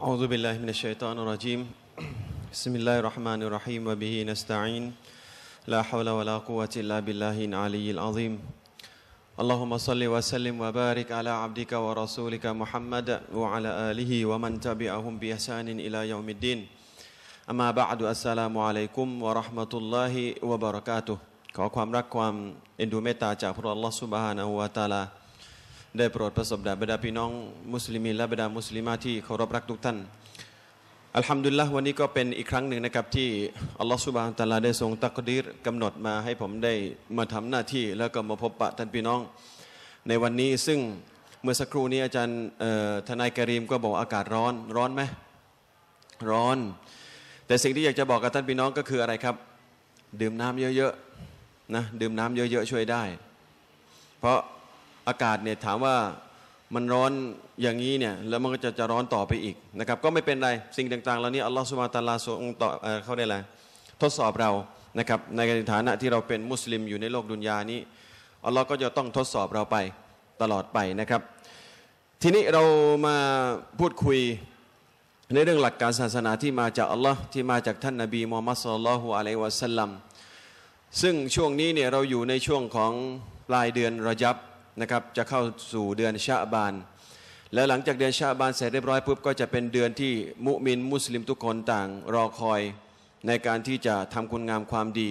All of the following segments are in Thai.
أعوذ بالله من الشيطان الرجيم بسم الله الرحمن الرحيم وبه نستعين لا حول ولا قوة إلا بالله العلي العظيم اللهم صل وسلم وبارك على عبدك ورسولك محمد وعلى آله ومن تبعهم بإحسان إلى يوم الدين أما بعد السلام عليكم ورحمة الله وبركاته ขอความรักความเอ็นดูเมตตาจากพระอัลลอฮฺสุบฮานะฮูวะตาลาได้โปรดประสบดาบรดาพี่น้อง มุสลิมีและบรดามุสลิมาที่เคารพรักทุกท่าน อัลฮัมดุลลลหะวันนี้ก็เป็นอีกครั้งหนึ่งนะครับที่อัลลอฮฺสุบฮานตะลาได้ทรงตักดีรกำหนดมาให้ผมได้มาทำหน้าที่ แล้วก็มาพบปะท่านพี่น้อง ในวันนี้ซึ่งเมื่อสักครู่นี้อาจารย์ทนายกรีมก็บอกอากาศร้อนร้อนไหมร้อน แต่สิ่งที่อยากจะบอกกับท่านพี่น้องก็คืออะไรครับ ดื่มน้ำเยอะๆนะดื่มน้ำเยอะๆช่วยได้ เพราะอากาศเนี่ยถามว่ามันร้อนอย่างนี้เนี่ยแล้วมันก็จะจะร้อนต่อไปอีกนะครับก็ไม่เป็นไรสิ่งต่างๆเหล่านี้อัลลอฮฺสุบานตาลาทรงต่อเขาได้ละทดสอบเรานะครับในฐานะที่เราเป็นมุสลิมอยู่ในโลกดุนยานี้อัลลอฮ์ก็จะต้องทดสอบเราไปตลอดไปนะครับ ทีนี้เรามาพูดคุยในเรื่องหลักการศาสนาที่มาจากอัลลอฮ์ที่มาจากท่านนาบีมูฮัมมัดสุลลัลฮุอะลัยวะสัลลัมซึ่งช่วงนี้เนี่ยเราอยู่ในช่วงของปลายเดือนระยับนะครับจะเข้าสู่เดือนชาบาน และหลังจากเดือนชาบานเสร็จเรียบร้อยปุ๊บก็จะเป็นเดือนที่มุมินมุสลิมทุกคนต่างรอคอยในการที่จะทำคุณงามความดี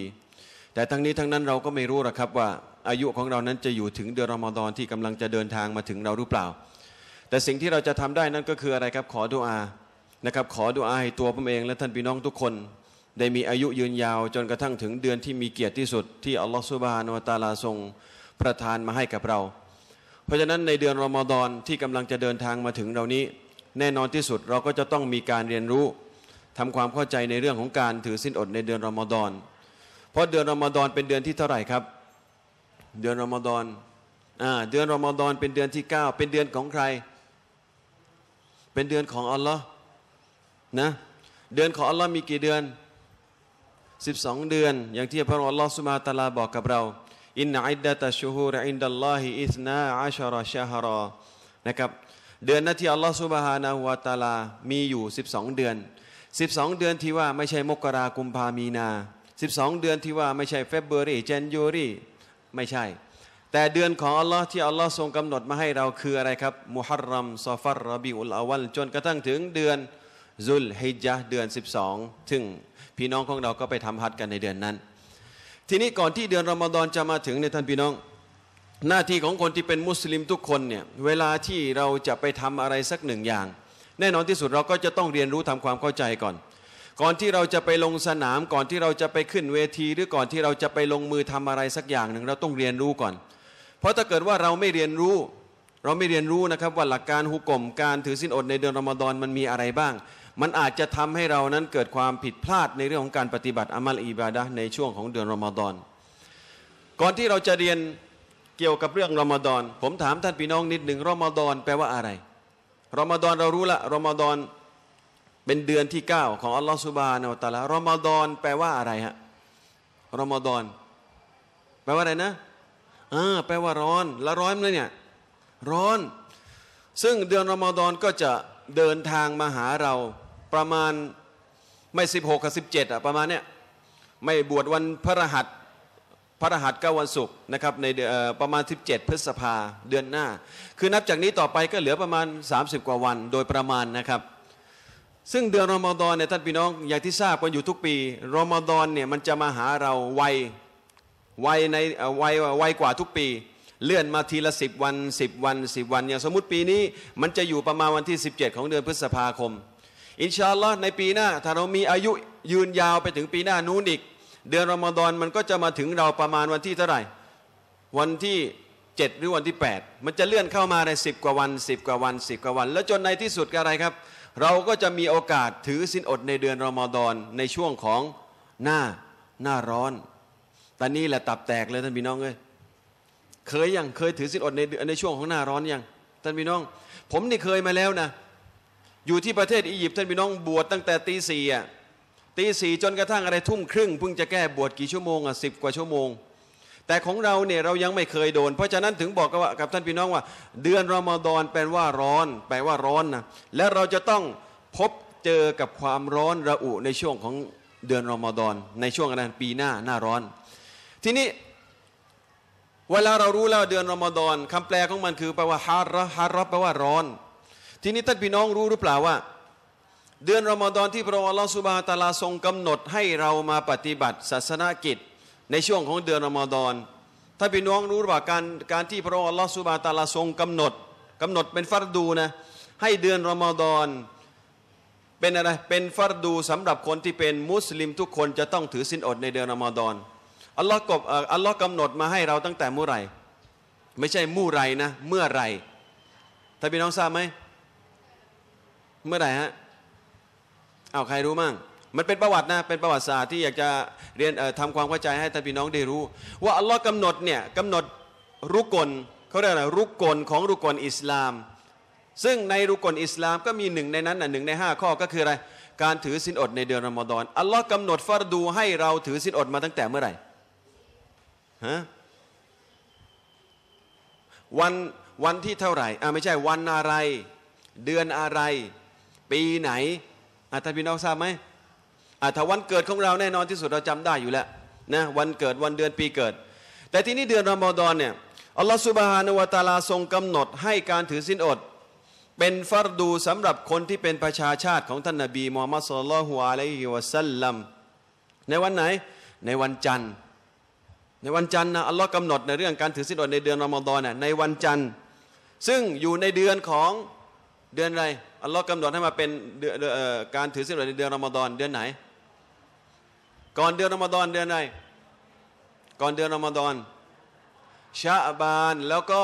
แต่ทั้งนี้ทั้งนั้นเราก็ไม่รู้หรอกครับว่า อายุของเรานั้นจะอยู่ถึงเดือนรอมฎอนที่กำลังจะเดินทางมาถึงเราหรือเปล่า แต่สิ่งที่เราจะทำได้นั่นก็คืออะไรครับขอดุอานะครับขอดุอาให้ตัวผมเองและท่านพี่น้องทุกคน ได้มีอายุยืนยาวจนกระทั่งถึงเดือนที่มีเกียรติที่สุด ที่อัลลอฮฺสุบานวตาลาทรง ประทานมาให้กับเราเพราะฉะนั้นในเดือนรอมฎอนที่กำลังจะเดินทางมาถึงเรานี้ แน่นอนที่สุดเราก็จะต้องมีการเรียนรู้ ทำความเข้าใจในเรื่องของการถือสินอดในเดือนรอมฎอนเพราะเดือนรอมฎอนเป็นเดือนที่เท่าไหร่ครับ เดือนรอมฎอนอ่าเดือนรอมฎอนเป็นเดือนที่ 9 เป็นเดือนของใคร เป็นเดือนของอัลลอฮ์นะเดือนของอัลลอฮ์มีกี่เดือน 12 เดือนอย่างที่พระอัลลอฮ์สุมาตาลาบอกกับเราอินอิดะตะชูฮูรอินดัลลอฮิอิสนาอัชรอชาฮรอนะครับเดือนนที่อัลลอฮฺซุบฮานาหัวตาลามีอยู่ 12 เดือน 12 เดือนที่ว่าไม่ใช่มกรากุมภามีนา 12 เดือนที่ว่าไม่ใช่เฟบเบอรี่เจนยูรี่ไม่ใช่ แต่เดือนของอัลลอฮ์ที่อัลลอฮ์ทรงกำหนดมาให้เราคืออะไรครับ มุฮัรรัมซอฟัรรบิอุลอาวันจนกระทั่งถึงเดือนซุลฮิจญะเดือน 12ถึงพี่น้องของเราก็ไปทำฮัจกันในเดือนนั้นทีนี้ก่อนที่เดือนรอมฎอนจะมาถึงในท่านพี่น้อง หน้าที่ของคนที่เป็นมุสลิมทุกคนเนี่ยเวลาที่เราจะไปทำอะไรสักหนึ่งอย่าง แน่นอนที่สุดเราก็จะต้องเรียนรู้ทำความเข้าใจก่อน ก่อนที่เราจะไปลงสนาม ก่อนที่เราจะไปขึ้นเวที หรือก่อนที่เราจะไปลงมือทำอะไรสักอย่างหนึ่งเราต้องเรียนรู้ก่อน เพราะถ้าเกิดว่าเราไม่เรียนรู้ เราไม่เรียนรู้นะครับว่าหลักการหุกกลมการถือสินอดในเดือนรอมฎอนมันมีอะไรบ้างมันอาจจะทำให้เรานั้นเกิดความผิดพลาดในเรื่องของการปฏิบัติอามัลอิบาดะในช่วงของเดือนรอมฎอนก่อนที่เราจะเรียนเกี่ยวกับเรื่องรอมฎอนผมถามท่านพี่น้องนิดหนึ่งรอมฎอนแปลว่าอะไรรอมฎอนเรารู้ละรอมฎอนเป็นเดือนที่9ของอัลลอฮฺสุบานอัตาลารอมฎอนแปลว่าอะไรฮะรอมฎอนแปลว่าอะไรนะอ่าแปลว่าร้อนละร้อนเลยเนี่ยร้อน ซึ่งเดือนรอมฎอนก็จะเดินทางมาหาเราประมาณไม่ 16กับ17อ่ะประมาณเนี้ยไม่บวชวันพระรหัสพระรหัสก็วันศุกร์นะครับในประมาณ 17 พฤษภาเดือนหน้า คือนับจากนี้ต่อไปก็เหลือประมาณ 30 กว่าวันโดยประมาณนะครับ ซึ่งเดือนรอมฎอนเนี่ยท่านพี่น้อง อย่างที่ทราบกันอยู่ทุกปี รอมฎอนเนี่ยมันจะมาหาเราไวไวในไวไวกว่าทุกปี เลื่อนมาทีละ 10 วัน 10 วัน 10 วันอย่างสมมติปีนี้มันจะอยู่ประมาณวันที่ 17 ของเดือนพฤษภาคมอินชาอัลลอฮ์ในปีหน้า ถ้าเรามีอายุยืนยาวไปถึงปีหน้านู้นอีกเดือนรอมฎอนมันก็จะมาถึงเราประมาณวันที่เท่าไหร่ วันที่ 7 หรือวันที่ 8 มันจะเลื่อนเข้ามาใน 10 กว่าวัน 10 กว่าวัน 10 กว่าวัน แล้วจนในที่สุดอะไรครับ เราก็จะมีโอกาสถือสินอดในเดือนรอมฎอนในช่วงของหน้าหน้าร้อน ตอนนี้แหละตับแตกเลยท่านพี่น้องเอ้ยเคยยังเคยถือสินอดในในช่วงของหน้าร้อนยังท่านพี่น้อง ผมนี่เคยมาแล้วนะอยู่ที่ประเทศอียิปต์ท่านพี่น้องบวชตั้งแต่ตีสี่อ่ะตีสี่จนกระทั่งอะไรทุ่มครึ่งเพิ่งจะแก้บวชกี่ชั่วโมงอ่ะสิบกว่าชั่วโมง แต่ของเราเนี่ยเรายังไม่เคยโดนเพราะฉะนั้นถึงบอกกับท่านพี่น้องว่า เดือนรอมฎอนแปลว่าร้อน แปลว่าร้อนนะและเราจะต้องพบเจอกับความร้อนระอุในช่วงของเดือนรอมฎอนในช่วงนั้นปีหน้าหน้าร้อน ทีนี้ เวลาเรารู้แล้วเดือนรอมฎอนคำแปลของมันคือแปลว่าฮาร์ฮาร์แปลว่าร้อนทีนี้ท่านพี่น้องรู้หรือเปล่าว่า เดือนรอมฎอนที่พระองค์ลอสุบาตาลาทรงกำหนดให้เรามาปฏิบัติศาสนกิจในช่วงของเดือนรอมฎอนถ้าพี่น้องรู้หรือเปล่าการการที่พระองค์ลอสุบาตาลาทรงกำหนด กำหนดเป็นฟัรดูนะให้เดือนรอมฎอนเป็นอะไรเป็นฟัรดูสำหรับคนที่เป็นมุสลิมทุกคนจะต้องถือสินอดในเดือนรอมฎอนอัลลอฮ์กบอัลลอฮ์กำหนดมาให้เราตั้งแต่เมื่อไหร่ ไม่ใช่มู่ไรนะ เมื่อไรท่านพี่น้องทราบไหมเมื่อไหร่ฮะเอาใครรู้มั่ง มันเป็นประวัตินะ เป็นประวัติศาสตร์ที่อยากจะเรียนทำความเข้าใจให้ท่านพี่น้องได้รู้ ว่าอัลลอฮ์กำหนดเนี่ยกำหนดรุกลเขาเรียกอะไร รุกลของรุกลอิสลาม ซึ่งในรุกลอิสลามก็มีหนึ่งในนั้นนะหนึ่งใน 5 ข้อก็คืออะไร การถือสินอดในเดือนรอมฎอนอัลลอฮ์กำหนดฟารดูให้เราถือสินอดมาตั้งแต่เมื่อไหร่ ฮะ วันวันที่เท่าไหร่ อ่าไม่ใช่วันอะไร เดือนอะไรปีไหนอาท่านพี่น้องทราบไหมอาถวันเกิดของเราแน่นอนที่สุด เราจำได้อยู่แล้วนะวันเกิดวันเดือนปีเกิด แต่ที่นี่เดือนรอมฎอนเนี่ยอัลลอฮฺสุบฮานวตาลาทรงกำหนดให้การถือสินอด เป็นฟารดูสำหรับคนที่เป็นประชาชาติของท่านนาบีมูฮัมมัดสุลลัลฮุอะลัยฮิวะสัลลัมในวันไหนในวันจันทร์ ในวันจันทร์นะอัลลอฮ์กำหนดในเรื่องการถือสินอดในเดือนรอมฎอนเนี่ยในวันจันทร์ ซึ่งอยู่ในเดือนของเดือนอะไรอัลลอฮ์กำหนดให้มาเป็นการถือศีลอดในเดือนรอมฎอนเดือนไหน ก่อนเดือนรอมฎอนเดือนไหน ก่อนเดือนรอมฎอนชาบานแล้วก็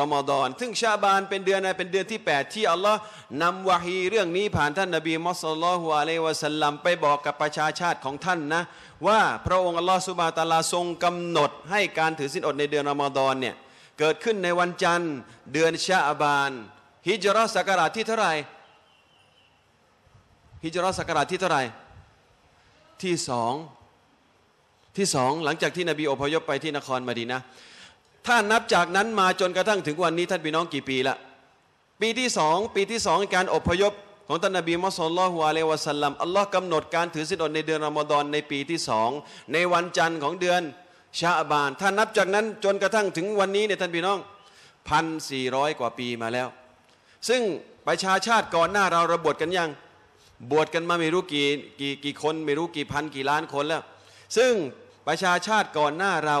รอมฎอนซึ่งชาบานเป็นเดือนไหนเป็นเดือนที่ 8 ที่อัลลอฮ์นำวาฮีเรื่องนี้ผ่านท่านนบีมุสลิมอะลัยวะสัลลัมไปบอกกับประชาชาติของท่านนะว่าพระองค์อัลลอฮ์สุบะตาลาทรงกำหนดให้การถือศีลอดในเดือนรอมฎอนเนี่ยเกิดขึ้นในวันจันทร์เดือนชาบานฮิจรัสักราชที่เท่าไหร่ฮิจรัสักราชที่เท่าไหร่ ที่สองที่สอง หลังจากที่นบีอพยพไปที่นครมาดีนะถ้านับจากนั้นมาจนกระทั่งถึงวันนี้ท่านพี่น้องกี่ปีละ ปีที่สองปีที่สองการอพยพ ของท่านนบีมุสลิมลฮุอาเลวะสัลลัมอัลลอฮ์กำหนดการถือศีลอดในเดือนรอมฎอนในปีที่สองในวันจันทร์ของเดือนชาบาน ถ้านับจากนั้นจนกระทั่งถึงวันนี้เนี่ยท่านพี่น้องพันสี่ร้อยกว่าปีมาแล้วซึ่งประชาชาติก่อนหน้าเราระบวชกันยัง บวชกันมาไม่รู้กี่กี่กี่คน ไม่รู้กี่พันกี่ล้านคนแล้วซึ่งประชาชาติก่อนหน้าเรา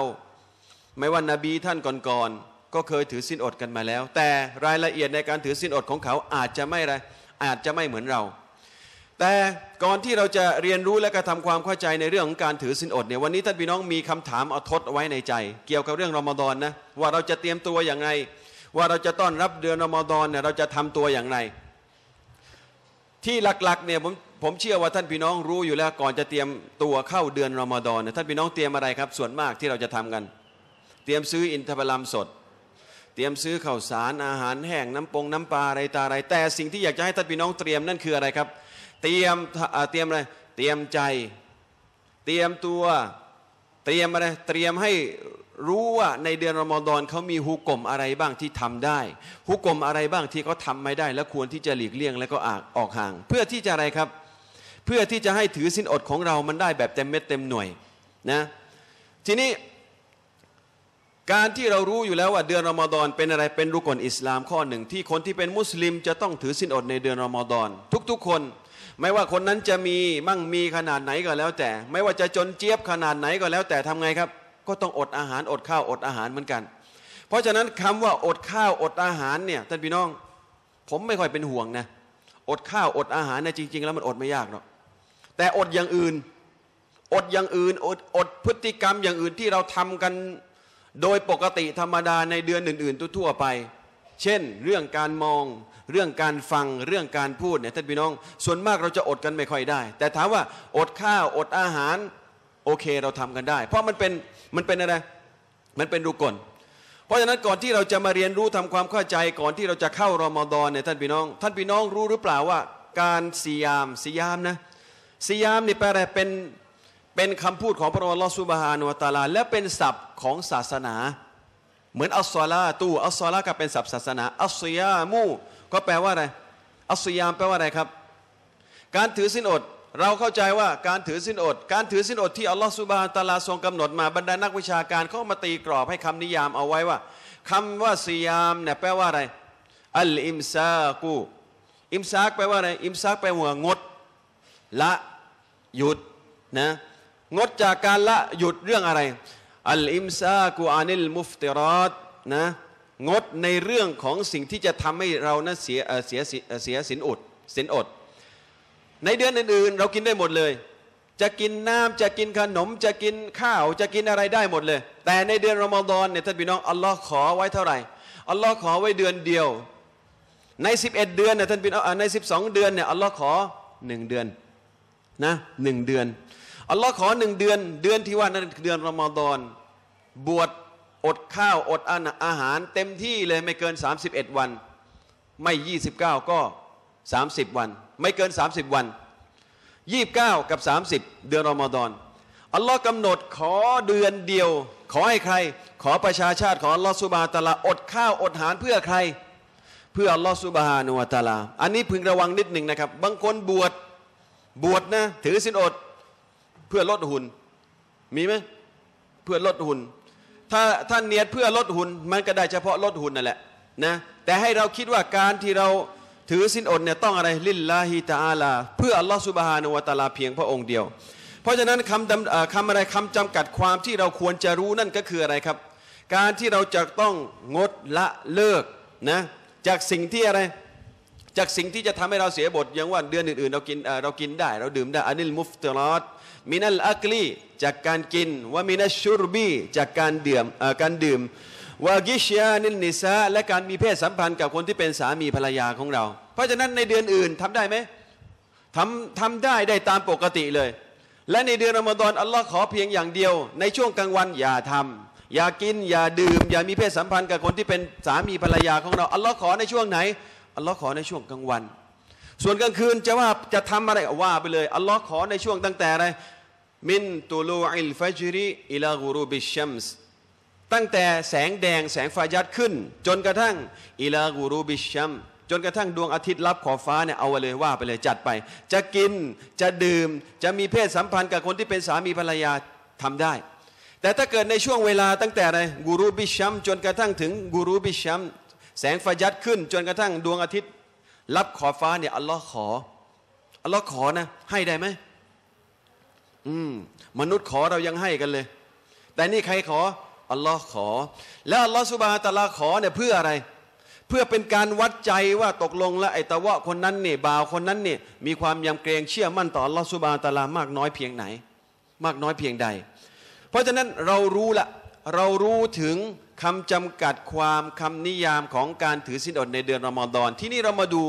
ไม่ว่านาบีท่านก่อนๆก็เคยถือสินอดกันมาแล้ว แต่รายละเอียดในการถือสินอดของเขาอาจจะไม่ไรอาจจะไม่เหมือนเรา แต่ก่อนที่เราจะเรียนรู้และกระทำความเข้าใจในเรื่องของการถือสินอดเนี่ยวันนี้ท่านพี่น้องมีคำถามเอาทดไว้ในใจ เกี่ยวกับเรื่องรอมฎอนนะว่าเราจะเตรียมตัวอย่างไรว่าเราจะต้อนรับเดือนอมดอนเนี่ยเราจะทำตัวอย่างไร ที่หลักๆเนี่ยผมผมเชื่อว่าท่านพี่น้องรู้อยู่แล้วก่อนจะเตรียมตัวเข้าเดือนอมดอนเนี่ยท่านพี่น้องเตรียมอะไรครับ ส่วนมากที่เราจะทำกัน เตรียมซื้ออินทผลัมสด เตรียมซื้อข้าวสารอาหารแห้งน้ำปงน้ำปลาอะไรตาอะไร แต่สิ่งที่อยากจะให้ท่านพี่น้องเตรียมนั่นคืออะไรครับ เตรียมเตรียมอะไรเตรียมใจ เตรียมตัวเตรียมอะไรเตรียมให้รู้ว่าในเดือนรอมฎอนเขามีฮุกกลมอะไรบ้างที่ทำได้ฮุกกลมอะไรบ้างที่เขาทาไม่ได้ และควรที่จะหลีกเลี่ยง และก็ออกออกห่าง เพื่อที่จะอะไรครับ เพื่อที่จะให้ถือสินอดของเรามันได้แบบเต็มเม็ดเต็มหน่วยนะทีนี้ การที่เรารู้อยู่แล้วว่าเดือนรอมฎอนเป็นอะไรเป็นรุกลอิสลามข้อหนึ่ง ที่คนที่เป็นมุสลิมจะต้องถือสินอดในเดือนรอมฎอนทุก ๆคน ไม่ว่าคนนั้นจะมี มั่งมีขนาดไหนก็แล้วแต่ ไม่ว่าจะจนเจี๊ยบขนาดไหนก็แล้วแต่ทำไงครับก็ต้องอดอาหารอดข้าวอดอาหารเหมือนกัน เพราะฉะนั้นคำว่าอดข้าวอดอาหารเนี่ยท่านพี่น้องผมไม่ค่อยเป็นห่วงนะอดข้าวอดอาหารเนี่ยจริง ๆ แล้วมันอดไม่ยากหรอกแต่อดอย่างอื่น อดอย่างอื่นอดอดพฤติกรรมอย่างอื่นที่เราทำกันโดยปกติธรรมดาในเดือนอื่น ๆทั่วๆไป เช่นเรื่องการมองเรื่องการฟังเรื่องการพูดเนี่ยท่านพี่น้องส่วนมากเราจะอดกันไม่ค่อยได้ แต่ถามว่าอดข้าวอดอาหารโอเคเราทำกันได้ เพราะมันเป็น มันเป็นอะไรมันเป็นรุกลเพราะฉะนั้นก่อนที่เราจะมาเรียนรู้ทำความเข้าใจ ก่อนที่เราจะเข้ารอมฎอนเนี่ยท่านพี่น้อง ท่านพี่น้องรู้หรือเปล่าว่า การสียามสียามนะสียามนี่แปลอะไรเป็นเป็นคำพูดของพระองค์ลอสุบฮานุตาลาและเป็นศัพท์ของศาสนา เหมือนอัสซาลาตูอัสซาลาก็เป็นศัพท์ศาสนา อัสยามู ก็แปลว่าอะไรอัสยามแปลว่าอะไรครับ การถือสินอดเราเข้าใจว่าการถือสินอด การถือสินอดที่อัลลอฮฺสุบฮานตะลาทรงกำหนดมา บรรดานักวิชาการเข้ามาตีกรอบให้คำนิยามเอาไว้ว่า คำว่าสิยามเนี่ยแปลว่าอะไร อัลอิมซากูอิมซากแปลว่าอะไร อิมซากแปลว่างด ละหยุดนะงดจากการละหยุดเรื่องอะไร อัลอิมซากูอานิลมุฟติรอดนะงดในเรื่องของสิ่งที่จะทำให้เรานะั้นเสียเสียเสียสินอดสินอดในเดือนอื่นๆ เรากินได้หมดเลย จะกินน้ำจะกินขนมจะกินข้าวจะกินอะไรได้หมดเลย แต่ในเดือนรอมฎอนเนี่ยท่านพี่น้องอัลลอฮ์ขอไว้เท่าไหร่ อัลลอฮ์ขอไว้เดือนเดียว ใน11เดือนเนี่ยท่านพี่น้องใน12เดือนเนี่ยอัลลอฮ์ขอหนึ่งเดือนนะหนึ่งเดือนอัลลอฮ์ขอหนึ่งเดือนเดือนที่ว่านั้นเดือนรอมฎอนบวชอดข้าวอดอาหารเต็มที่เลยไม่เกิน31วันไม่29ก็30วัน ไม่เกิน30วัน29กับ30เดือนรอมฎอนอัลลอฮ์กำหนดขอเดือนเดียว ขอให้ใคร ขอประชาชาติขออัลลอฮ์สุบฮานตะลาอดข้าวอดหารเพื่อใคร เพื่ออัลลอฮ์สุบฮานุวะตะลาอันนี้พึงระวังนิดหนึ่งนะครับ บางคนบวชบวชนะถือสินอดเพื่อลดหุ่นมีไหมเพื่อลดหุ่นถ้าท่านเนียดเพื่อลดหุ่นมันก็ได้เฉพาะลดหุ่นนั่นแหละนะแต่ให้เราคิดว่าการที่เราถือสินอดเนี่ยต้องอะไรลิลลาฮิตาอัลาเพื่ออัลลอฮฺสุบฮานุวะตาลาเพียงพระองค์เดียว เพราะฉะนั้นคำคำอะไรคำจำกัดความที่เราควรจะรู้นั่นก็คืออะไรครับ การที่เราจะต้องงดละเลิกนะจากสิ่งที่อะไรจากสิ่งที่จะทำให้เราเสียบทอย่างว่าเดือนอื่น ๆ เรากินเรากินได้ เราดื่มได้อานิลมุฟตรอดมินัลอักลีจากการกินว่ามินัชชูรบีจากการดื่มการดื่มวากิชยานินิซาและการมีเพศสัมพันธ์กับคนที่เป็นสามีภรรยาของเราเพราะฉะนั้นในเดือนอื่นทำได้ไหมทำทำได้ได้ตามปกติเลย และในเดือนอมฎอนอัลลอฮ์ขอเพียงอย่างเดียวในช่วงกลางวันอย่าทำอย่ากินอย่าดื่มอย่ามีเพศสัมพันธ์กับคนที่เป็นสามีภรรยาของเรา อัลลอฮ์ขอในช่วงไหนอัลลอฮ์ขอในช่วงกลางวัน ส่วนกลางคืนจะว่าจะทำอะไรว่าไปเลยอัลลอฮ์ขอในช่วงตั้งแต่อะไรมินตูลูอิลฟัจริอิลากูรูบิชัมส์ตั้งแต่แสงแดงแสงฟายัดขึ้น จนกระทั่งอิลากูรูบิชัมจนกระทั่ง ดวงอาทิตย์รับขอบฟ้าเนี่ยเอาไปเลยว่าไปเลยจัดไป จะกินจะดื่มจะมีเพศสัมพันธ์กับคนที่เป็นสามีภรรยาทำได้ แต่ถ้าเกิดในช่วงเวลาตั้งแต่อะไรกูรูบิชัมจนกระทั่งถึงกูรูบิชัมแสงฟายัดขึ้น จนกระทั่งดวงอาทิตย์รับขอบฟ้าเนี่ยอัลลอฮ์ขออัลลอฮ์ขอนะ ให้ได้ไหมอืม มนุษย์ขอเรายังให้กันเลย แต่นี่ใครขออัลลอฮ์ขอแล้วอัลลอฮ์สุบฮานตะลาขอเนี่ยเพื่ออะไร เพื่อเป็นการวัดใจว่าตกลงแล้วไอ้ตะวะคนนั้นเนี่ยบ่าวคนนั้นเนี่ยมีความยำเกรงเชื่อมั่นต่ออัลลอฮ์สุบฮานตะลามากน้อยเพียงไหน มากน้อยเพียงใด เพราะฉะนั้นเรารู้ละเรารู้ถึงคำจำกัดความคำนิยามของการถือสินอดในเดือนรอมฎอนที่นี่เรามาดู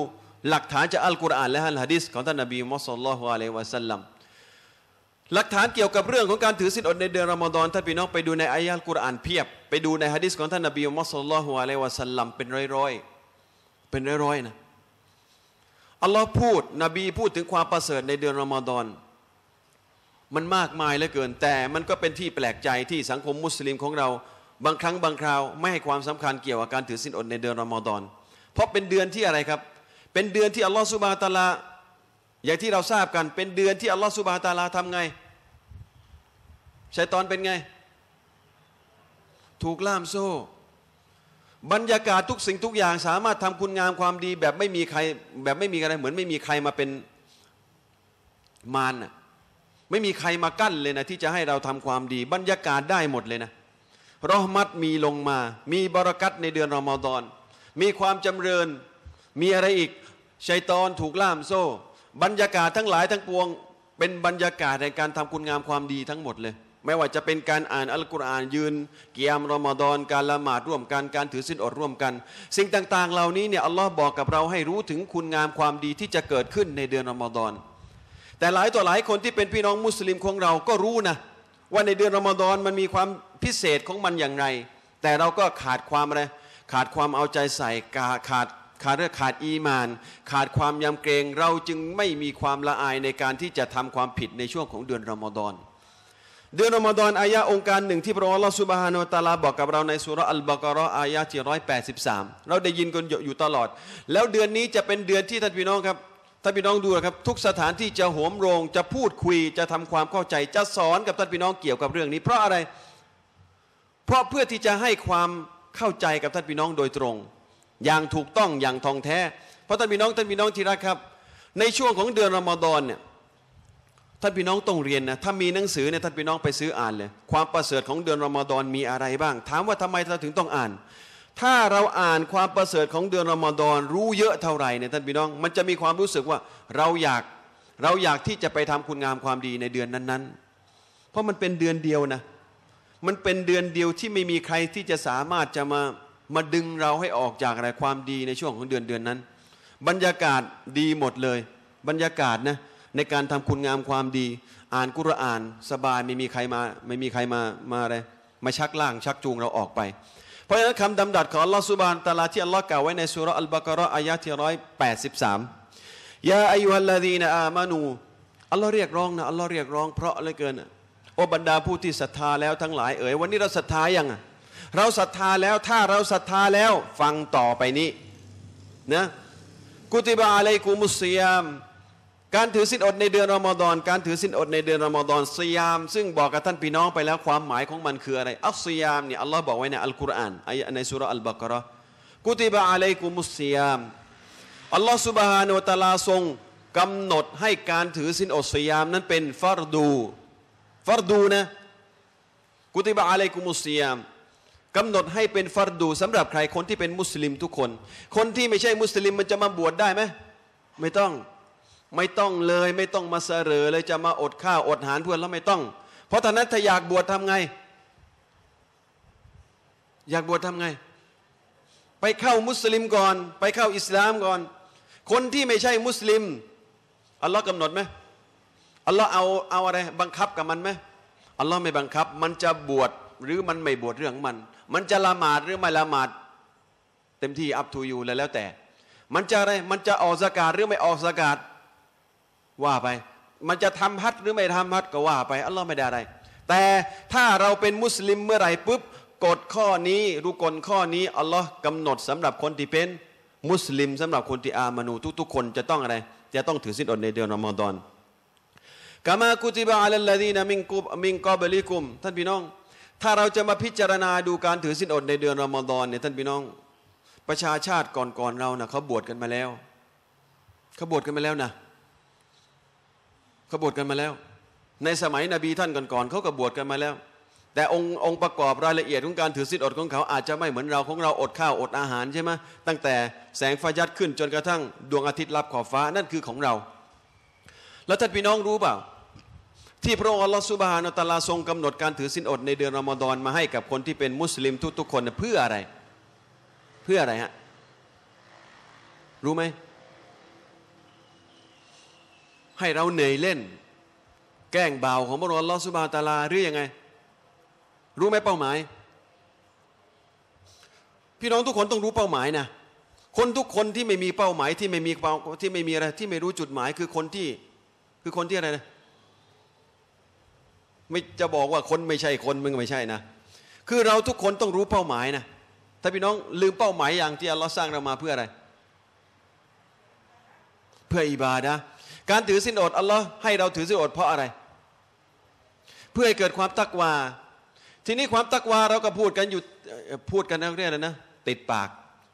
หลักฐานจากอัลกุรอานและฮะดิษของท่านนบีมุสลิมละฮุอะลัยวะสัลลัมหลักฐานเกี่ยวกับเรื่องของการถือศีลอดในเดือนรอมฎอนท่านพี่น้องไปดูในอายะห์กุรอานเพียบ ไปดูในฮะดิษของท่านนบีมุสลิมละฮุอะลัยวะสัลลัมเป็นร้อยๆ เป็นร้อยๆนะอัลลอฮ์พูดนบีพูดถึงความประเสริฐในเดือนรอมฎอนมันมากมายเหลือเกินแต่ มันก็เป็นที่แปลกใจที่สังคมมุสลิมของเรา บางครั้งบางคราวไม่ให้ความสำคัญเกี่ยวกับการถือศีลอดในเดือนรอมฎอนเพราะเป็นเดือนที่อะไรครับ เป็นเดือนที่อัลลอฮ์สุบานตะลาอย่างที่เราทราบกันเป็นเดือนที่อัลลอฮฺสุบฮาตาลาทำไง ชัยตอนเป็นไง ถูกล่ามโซ่ บรรยากาศ ทุกสิ่งทุกอย่างสามารถทำคุณงามความดี แบบไม่มีใครแบบไม่มีอะไรเหมือนไม่มีใครมาเป็นมารนะไม่มีใครมากั้นเลยนะ ที่จะให้เราทำความดี บรรยากาศได้หมดเลยนะ รอมัดมีลงมา มีบรักัตในเดือนรอมฎอน มีความจำเริญ มีอะไรอีก ชัยตอนถูกล่ามโซ่บรรยากาศทั้งหลายทั้งปวงเป็นบรรยากาศในการทำคุณงามความดีทั้งหมดเลย ไม่ว่าจะเป็นการอ่านอัลกุรอานยืนกิยามรอมฎอนการละหมาดร่วมกันการถือศีลอดร่วมกัน สิ่งต่างๆเหล่านี้เนี่ยอัลลอฮ์บอกกับเราให้รู้ถึงคุณงามความดีที่จะเกิดขึ้นในเดือนรอมฎอนแต่หลายต่อหลายคนที่เป็นพี่น้องมุสลิมของเราก็รู้นะ ว่าในเดือนรอมฎอนมันมีความพิเศษของมันอย่างไร แต่เราก็ขาดความอะไรขาดความเอาใจใส่ขาดขาดขาดอีมานขาดความยำเกรงเราจึงไม่มีความละอายในการที่จะทำความผิดในช่วงของเดือนรอมฎอนเดือนรอมฎอนอายะองค์การหนึ่งที่พระองค์ละสุบฮานุตาลาบอกกับเราในสุรอัลบากรออายะที่ร้อยแปดสิบสามเราได้ยินกันอยู่ตลอด แล้วเดือนนี้จะเป็นเดือนที่ท่านพี่น้องครับท่านพี่น้องดูนะครับ ทุกสถานที่จะโหมโรง จะพูดคุยจะทำความเข้าใจจะสอนกับท่านพี่น้องเกี่ยวกับเรื่อง นี้ เพราะอะไร เพราะเพื่อที่จะให้ความเข้าใจกับท่านพี่น้องโดยตรงอย่างถูกต้องอย่างทองแท้เพราะท่านพี่น้องท่านพี่น้องที่รักครับ ในช่วงของเดือนรอมฎอนเนี่ยท่านพี่น้องต้องเรียนนะถ้ามีหนังสือเนี่ยท่านพี่น้องไปซื้ออ่านเลย ความประเสริฐของเดือนรอมฎอนมีอะไรบ้าง ถามว่าทำไมเราถึงต้องอ่าน ถ้าเราอ่านความประเสริฐของเดือนรอมฎอนรู้เยอะเท่าไหร่เนี่ยท่านพี่น้องมันจะมีความรู้สึกว่าเราอยากเราอยากที่จะไปทำคุณงามความดีในเดือนนั้นๆ เพราะมันเป็นเดือนเดียวนะมันเป็นเดือนเดียวที่ไม่มีใครที่จะสามารถจะมามาดึงเราให้ออกจากอะไรความดีในช่วงของเดือนเดือนนั้น บรรยากาศดีหมดเลย บรรยากาศนะในการทำคุณงามความดีอ่านกุรอานสบายไม่มีใครมาไม่มีใครมามาอะไรมาชักล่างชักจูงเราออกไป เพราะฉะนั้นคำดำดัดของอัลลอฮฺสุบานตาลาที่อัลลอฮ์กล่าวไว้ในสุรอัลบากรออายะที่ร้อยแปดสิบสามยาอายุฮัลลาดีนอามานู อัลลอฮ์เรียกร้องนะอัลลอฮ์เรียกร้องเพราะอะไรเกินโอ้บรรดาผู้ที่ศรัทธาแล้วทั้งหลายเอ๋ยวันนี้เราศรัทธายังอ่ะเราศรัทธาแล้วถ้าเราศรัทธาแล้วฟังต่อไปนี้นะกุติบาอะไรกูมุสยามการถือสินอดในเดือนรอมฎอนการถือสินอดในเดือนรอมฎอนสยาม ซึ่งบอกกับท่านพี่น้องไปแล้วความหมายของมันคืออะไรอัลสยามเนี่ยอัลลอฮ์บอกไว้ในอัลกุรอานอายะในสุรอัลบากรอกุติบาอะลรกูมุสยามอัลลอฮ์สุบฮานุตะลาทรงกำหนดให้การถือสินอดสยามนั้นเป็นฟารดูฟารดูนะกุติบาอะลรกูมุสยามกำหนดให้เป็นฟัรดูสำหรับใครคนที่เป็นมุสลิมทุกคน คนที่ไม่ใช่มุสลิม มันจะมาบวชได้ไหมไม่ต้องไม่ต้องเลย ไม่ต้องมาเสรอเลยจะมาอดข้าวอดหารเพื่อนแล้วไม่ต้อง เพราะฉะนั้นถ้าอยากบวชทำไง อยากบวชทำไง ไปเข้ามุสลิมก่อน ไปเข้าอิสลามก่อน คนที่ไม่ใช่มุสลิมอัลลอฮ์กำหนดไหมอัลลอฮ์เอาเอาอะไร บังคับกับมันไหมอัลลอฮ์ไม่บังคับ มันจะบวชหรือมันไม่บวชเรื่องมันมันจะละหมาดหรือไม่ละหมาดเต็มที่อัพทูยูแล้วแล้วแต่ มันจะอะไร มันจะออกสกาดหรือไม่ออกสกาดว่าไป มันจะทำฮัดหรือไม่ทำฮัดก็ว่าไปอัลลอฮ์ไม่ได้อะไร แต่ถ้าเราเป็นมุสลิมเมื่อไหร่ปุ๊บกฎข้อนี้รุกลข้อนี้อัลลอฮ์กำหนดสำหรับคนที่เป็น มุสลิมสำหรับคนที่อามานู ทุกๆคนจะต้องอะไร จะต้องถือศีลอดในเดือนอมฎอนกามากุติบะอัลลอฮีนะมิงกุบมิงกอบลิกุม ท่านพี่น้องถ้าเราจะมาพิจารณาดูการถือสินอดในเดือนรอมฎอนเนี่ยท่านพี่น้อง ประชาชาติ ก่อน ๆ เรานะ่ะเขาบวชกันมาแล้วเขาบวชกันมาแล้วนะเขาบวชกันมาแล้ว ในสมัยนบีท่าน ก่อน ๆเขาก็บวชกันมาแล้ว แต่องค์องค์ประกอบรายละเอียด ของการถือสินอดของเขาอาจจะไม่เหมือนเราของเราอดข้าวอดอาหารใช่ไหมตั้งแต่แสงฟายัดขึ้นจนกระทั่ง ดวงอาทิตย์รับขอบฟ้า นั่นคือของเรา แล้วท่านพี่น้องรู้เปล่าที่พระองค์อัลลอฮฺสุบฮานอตาลาทรงกำหนดการถือสินอดในเดือนอมฎอนมาให้กับคนที่เป็นมุสลิมทุกๆคนเพื่ออะไร เพื่ออะไรฮะรู้ไหมให้เราเหนื่อยเล่น แกล้งเบาของพระองค์อัลลอฮฺสุบฮานอตาลาหรือยังไง รู้ไหมเป้าหมาย พี่น้องทุกคนต้องรู้เป้าหมายนะคนทุกคนที่ไม่มีเป้าหมาย ที่ไม่มีเป้าที่ไม่มีอะไรที่ ไม่รู้จุดหมายคือคนที่คือคนที่อะไรนะไม่จะบอกว่าคนไม่ใช่คนมึงไม่ใช่นะ คือเราทุกคนต้องรู้เป้าหมายนะ ถ้าพี่น้องลืมเป้าหมายอย่าง ที่อัลลอฮ์สร้างเรามาเพื่ออะไร เพื่ออิบาดะการถือสินอดอัลลอฮ์ให้เราถือสินอดเพราะอะไร เพื่อให้เกิดความตักวาทีนี้ความตักวาเราก็พูดกันอยู่พูดกันเรื่องอะไรนะ ติดปาก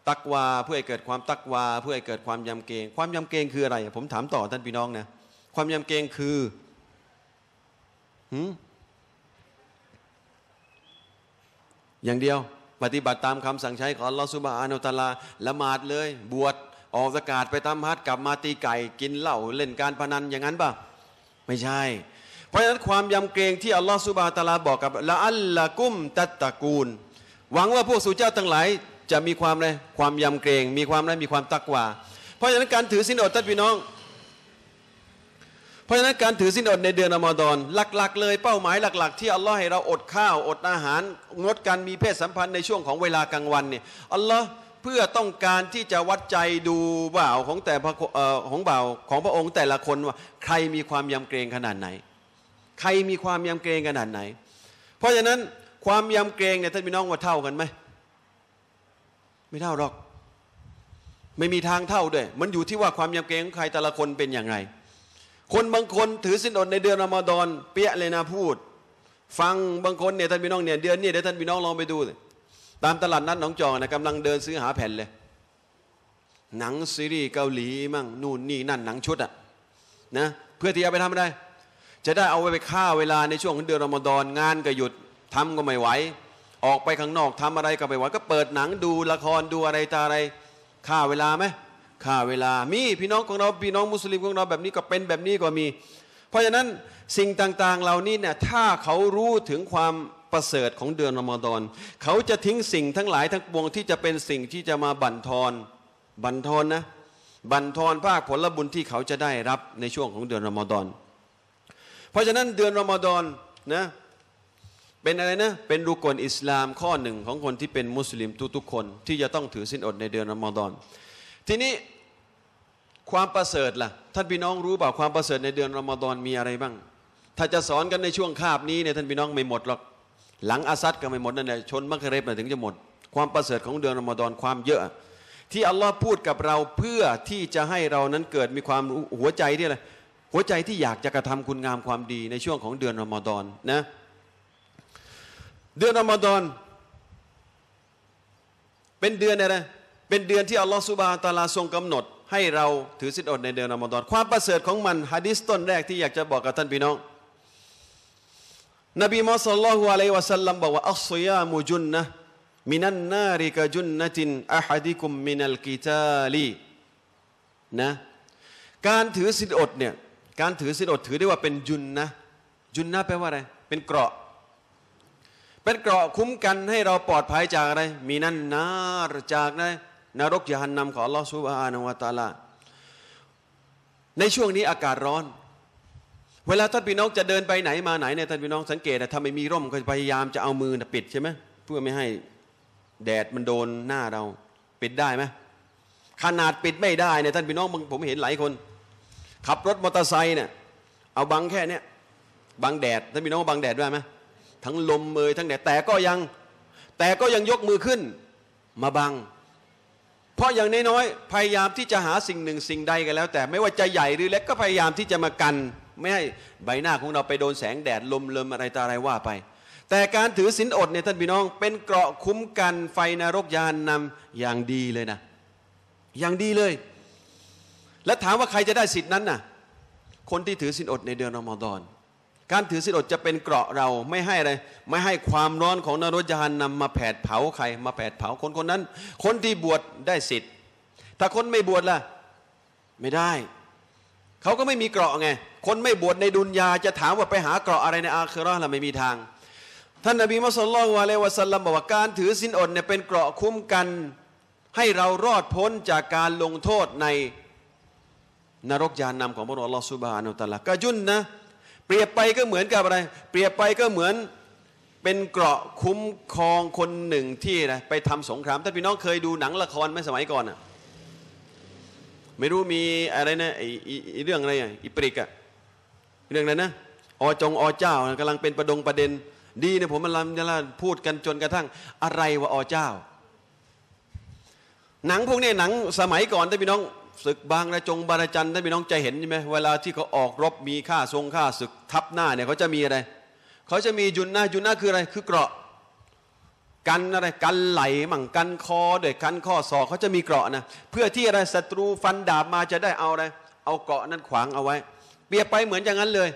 ตักวาเพื่อให้เกิดความตักวาเพื่อให้เกิดความยำเกรงความยำเกรงคืออะไร ผมถามต่อท่านพี่น้องนะ ความยำเกรงคืออย่างเดียว ปฏิบัติตามคำสั่งใช้ของลอสุบานุตาลาละหมาดเลย บวชออกสกาดไปตามฮัดกลับมาตีไก่กินเหล้าเล่นการพนันอย่างนั้นปะไม่ใช่ เพราะฉะนั้นความยำเกรงที่อัลลอฮฺสุบาตาลาบอกกับละอัลละกุม ตัตตะกูลหวังว่าพวกสุเจ้าทั้งหลาย จะมีความอะไร ความยำเกรง มีความอะไรมีความตักว่า เพราะฉะนั้นการถือสินอดท่านพี่น้องเพราะฉะนั้นการถือสินอดในเดือนอมฎอนหลักๆเลยเป้าหมายหลัก ๆ ที่อัลลอฮ์ให้เราอดข้าว อดอาหาร งดการมีเพศสัมพันธ์ในช่วงของเวลากลางวันเนี่ยอัลลอฮ์เพื่อต้องการที่จะวัดใจดูบ่าวของแต่ของบ่าวของพระองค์แต่ละคนว่า ใครมีความยำเกรงขนาดไหน ใครมีความยำเกรงขนาดไหน เพราะฉะนั้นความยำเกรงเนี่ยท่านพี่น้องว่าเท่ากันไหมไม่เท่าหรอก ไม่มีทางเท่าด้วย มันอยู่ที่ว่าความยำเกรงของใครแต่ละคนเป็นอย่างไรคนบางคนถือสินอดในเดือนอมดอนเปี้ยเลยนะ พูด ฟังบางคนเนี่ย ท่านพี่น้องเนี่ยเดือนนี้เดี๋ยวท่านพี่น้องลองไปดู ตามตลาดนัดหนองจอกนะกำลังเดินซื้อหาแผ่นเลย หนังซีรีส์เกาหลีมั่งนู่นนี่นั่นหนังชุดอะนะเพื่อที่จะไปทำอะไรจะได้เอาไว้ไปฆ่าเวลาในช่วงของเดือนอมดอนงานก็หยุดทำก็ไม่ไหวออกไปข้างนอกทำอะไรก็ไม่ไหวก็เปิดหนังดูละครดูอะไรตาอะไรฆ่าเวลาไหมค่าเวลามีพี่น้องของเราพี่น้องมุสลิมของเราแบบนี้ก็เป็นแบบนี้ก็มี เพราะฉะนั้นสิ่งต่างๆเหล่านี้เนี่ยถ้าเขารู้ถึงความประเสริฐของเดือนอมฎอนเขาจะทิ้งสิ่งทั้งหลายทั้งปวง ที่จะเป็นสิ่งที่จะมาบั่นทอนบั่นทอนนะบั่นทอนภาคผลบุญที่เขาจะได้รับในช่วงของเดือนอมฎอนเพราะฉะนั้นเดือนอมฎอนนะเป็นอะไรนะเป็นรุกลอิสลามข้อหนึ่งของคนที่เป็นมุสลิมทุกๆคนที่จะต้องถือสินอดในเดือนอมฎอนทีนี้ความประเสริฐล่ะท่านพี่น้องรู้เปล่าความประเสริฐในเดือนรอมฎอนมีอะไรบ้าง ถ้าจะสอนกันในช่วงคาบนี้เนี่ยท่านพี่น้อง ไม่หมดหรอกหลังอาซัดก็ไม่หมดนั่นแหละชนมักเรบถึงจะหมดความประเสริฐของเดือนรอมฎอนความเยอะ ที่อัลลอฮ์พูดกับเราเพื่อที่จะให้เรานั้นเกิดมีความหัวใจที่อะไรหัวใจที่อยากจะกระทำคุณงามความดีในช่วงของเดือนรอมฎอนนะเดือนรอมฎอนเป็นเดือนอะไรเป็นเดือนที่อัลลอฮฺสุบฮานตาลาทรงกำหนด ให้เราถือสิทธิอด ในเดือนอมตอนความประเสริฐของมันฮะดิษต้นแรกที่อยากจะบอกกับท่านพี่น้อง นบีมอสลลัลฮุอะลัยวะสัลลัมบอกว่าอัลซยามุจุนนะมินันนาริกจุนนะตินอะฮัดิกุมมินัลกิตาลี นะ การถือสิทธิอดเนี่ย การถือสิทธิอดถือได้ว่าเป็นยุนนะ ยุนนะแปลว่าอะไร เป็นเกราะ เป็นเกราะคุ้มกันให้เราปลอดภัยจากอะไร มีนั่นนาจากนะนรกยาันนำของลอสุบานวตาลา ในช่วงนี้อากาศร้อน เวลาท่านพี่น้องจะเดินไปไหนมาไหนเนี่ยท่านพี่น้องสังเกตถ้าไม่มีร่มก็พยายามจะเอามือปิดใช่ไหมเพื่อไม่ให้แดดมันโดนหน้าเราปิดได้ไหมขนาดปิดไม่ได้เนี่ยท่านพี่น้องผมเห็นหลายคน ขับรถมอเตอร์ไซค์เนี่ยเอาบังแค่เนี้ยบังแดดท่านพี่น้องบังแดดได้ไหมทั้งลมเมยทั้งแดดแต่ก็ยังแต่ก็ยังยกมือขึ้นมาบังเพราะอย่างน้อยๆพยายามที่จะหาสิ่งหนึ่งสิ่งใดกันแล้ว แต่ไม่ว่าจะใหญ่หรือเล็กก็พยายามที่จะมากัน ไม่ให้ใบหน้าของเราไปโดนแสงแดดลมเลมอะไรตาอะไรว่าไป แต่การถือศีลอดเนี่ยท่านพี่น้อง เป็นเกราะคุ้มกันไฟนรกยานนำอย่างดีเลยนะ อย่างดีเลย และถามว่าใครจะได้สิทธินั้นน่ะคนที่ถือศีลอดในเดือนอมฎอนการถือศีลอดจะเป็นเกราะเราไม่ให้อะไรไม่ให้ความร้อนของนรกจหันนำมาแผดเผาใครมาแผดเผาคนคนนั้น คนที่บวชได้สิทธิ์ถ้าคนไม่บวชล่ะไม่ได้เขาก็ไม่มีเกราะไง คนไม่บวชในดุนยาจะถามว่าไปหาเกราะอะไรในอาคราล่ะไม่มีทาง ท่านนบีมุสลิมวะเลวะสัลลัมบอกว่าการ ถือศีลอดเนี่ยเป็นเกราะคุ้มกัน ให้เรารอดพ้นจากการลงโทษใน นรกยานนำของพระองค์อัลลอฮฺสุบฮานุตะลากะยุนนะเปรียบไปก็เหมือนกับอะไร เปรียบไปก็เหมือนเป็นเกราะคุ้มครองคนหนึ่งที่นะไปทำสงคราม ถ้าพี่น้องเคยดูหนังละครไหมสมัยก่อนอะ่ะไม่รู้มีอะไรนะไอ้เรื่องอะไรอ่ะอีปริกอะเรื่องนั้นนะอจงอเจ้ากํกำลังเป็นประดงประเด็น ดีนะผมมันลำยาลาพูดกันจนกระทั่ง อะไรวะอเจ้า หนังพวกนี้หนังสมัยก่อน ถ้าพี่น้องศึกบางระจงบรรจันท่านพี่น้องใจเห็นใช่ไหมเวลาที่เขาออกรบมีค่าทรงค่าศึกทับหน้าเนี่ยเขาจะมีอะไร เขาจะมียุนหน้ายุนหน้าคืออะไร คือเกราะกันอะไรกันไหลมั่งกันคอด้วยกันข้อศอกเขาจะมีเกราะนะ เพื่อที่อะไรศัตรูฟันดาบมาจะได้เอาอะไรเอาเกราะนั้นขวางเอาไว้ เปรียบไปเหมือนอย่างนั้นเลย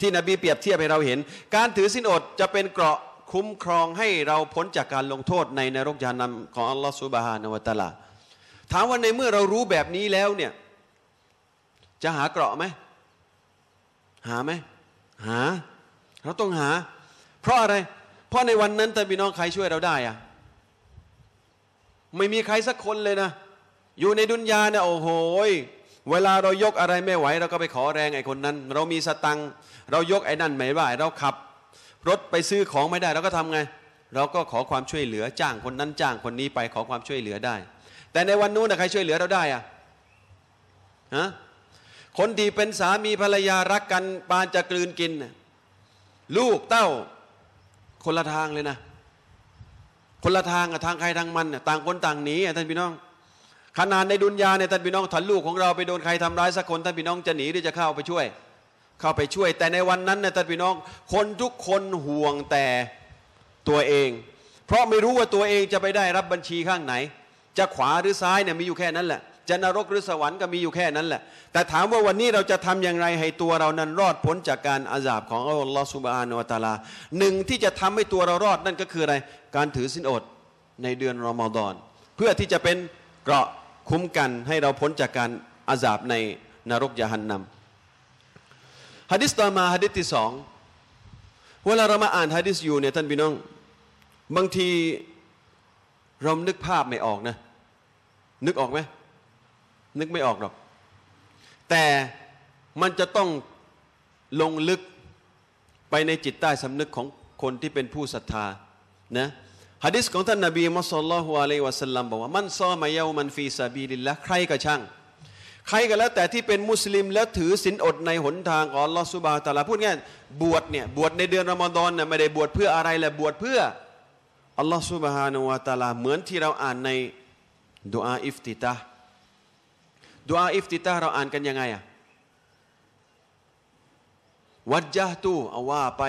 ที่นบีเปรียบเทียบให้เราเห็น การถือสินอดจะเป็นเกราะคุ้มครองให้เราพ้นจากการลงโทษในนรกยานำของอัลลอฮฺสุบฮานวะตะลาถามว่าในเมื่อเรารู้แบบนี้แล้วเนี่ยจะหาเกราะไหมหาไหมหา เราต้องหา เพราะอะไร เพราะในวันนั้นแต่พี่น้องใครช่วยเราได้อะไม่มีใครสักคนเลยนะ อยู่ในดุนยาเนี่ยโอ้โหเวลาเรายกอะไรไม่ไหวเราก็ไปขอแรงไอ้คนนั้น เรามีสตังเรายกไอ้นั่นไม่ได้เราขับ รถไปซื้อของไม่ได้ เราก็ทำไง เราก็ขอความช่วยเหลือจ้างคนนั้นจ้างคนนี้ไปขอความช่วยเหลือได้แต่ในวันนู้นนะใครช่วยเหลือเราได้อะฮะคนที่เป็นสามีภรรยารักกัน ปานจะกลืน กิน ลูกเต้า คนละทางเลยนะ คนละทางกับทางใครทางมัน ต่างคนต่างหนีท่านพี่น้องขนาดในดุนยาเนี่ยท่านพี่น้องถันลูกของเราไปโดนใครทำ ร้ายสักคนท่านพี่น้องจะหนีหรือจะเข้าไปช่วย เข้าไปช่วย แต่ในวันนั้นเนี่ยท่านพี่น้อง คนทุกคนห่วงแต่ตัวเอง เพราะไม่รู้ว่าตัวเองจะไปได้รับบัญชีข้างไหนจะขวาหรือซ้ายเนี่ยมีอยู่แค่นั้นแหละ จะนรกหรือสวรรค์ก็มีอยู่แค่นั้นแหละ แต่ถามว่าวันนี้เราจะทำอย่างไรให้ตัวเรานั้น รอดพ้นจากการอาสาบของอัลลอฮฺสุบานอัตาลาหนึ่งที่จะทำให้ตัวเรารอดนั่นก็คืออะไรการถือสินอดในเดือนรอมฎอนเพื่อที่จะเป็นเกราะคุ้มกันให้เราพ้นจากการอาสาบในนรกยะหันนำฮะดิษต่อมาฮะดิษที่สองเวลาเรามาอ่านฮะดิษอยู่เนี่ยท่านพี่น้อง บางทีเรานึกภาพไม่ออกนะเนึกออกไหมนึกไม่ออกหรอก แต่มันจะต้องลงลึกไปในจิตใต้สำนึกของคนที่เป็นผู้ศรัทธา นะฮะดิษของท่านนาบีมุสลฮุอะลัยวะสัลลัมบอกว่า มันซอมาเยามันฟีซาบีลิลละใครก็ช่าง ใครก็แล้ว แต่ที่เป็นมุสลิม แล้วถือศีลอดในหนทางของลอสุบาตาลาพูดง่ายบวชเนี่ยบวชในเดือนรอมฎอนน่ยไม่ได้บวชเพื่ออะไรแหละบวชเพื่ออัลลอฮฺสุบฮานุวาตาลาเหมือนที่เราอ่านในดุอาอิฟติตาดุอาอิฟติตาเราอ่านกันยังไงอะวัดยะตูเอาว่าไป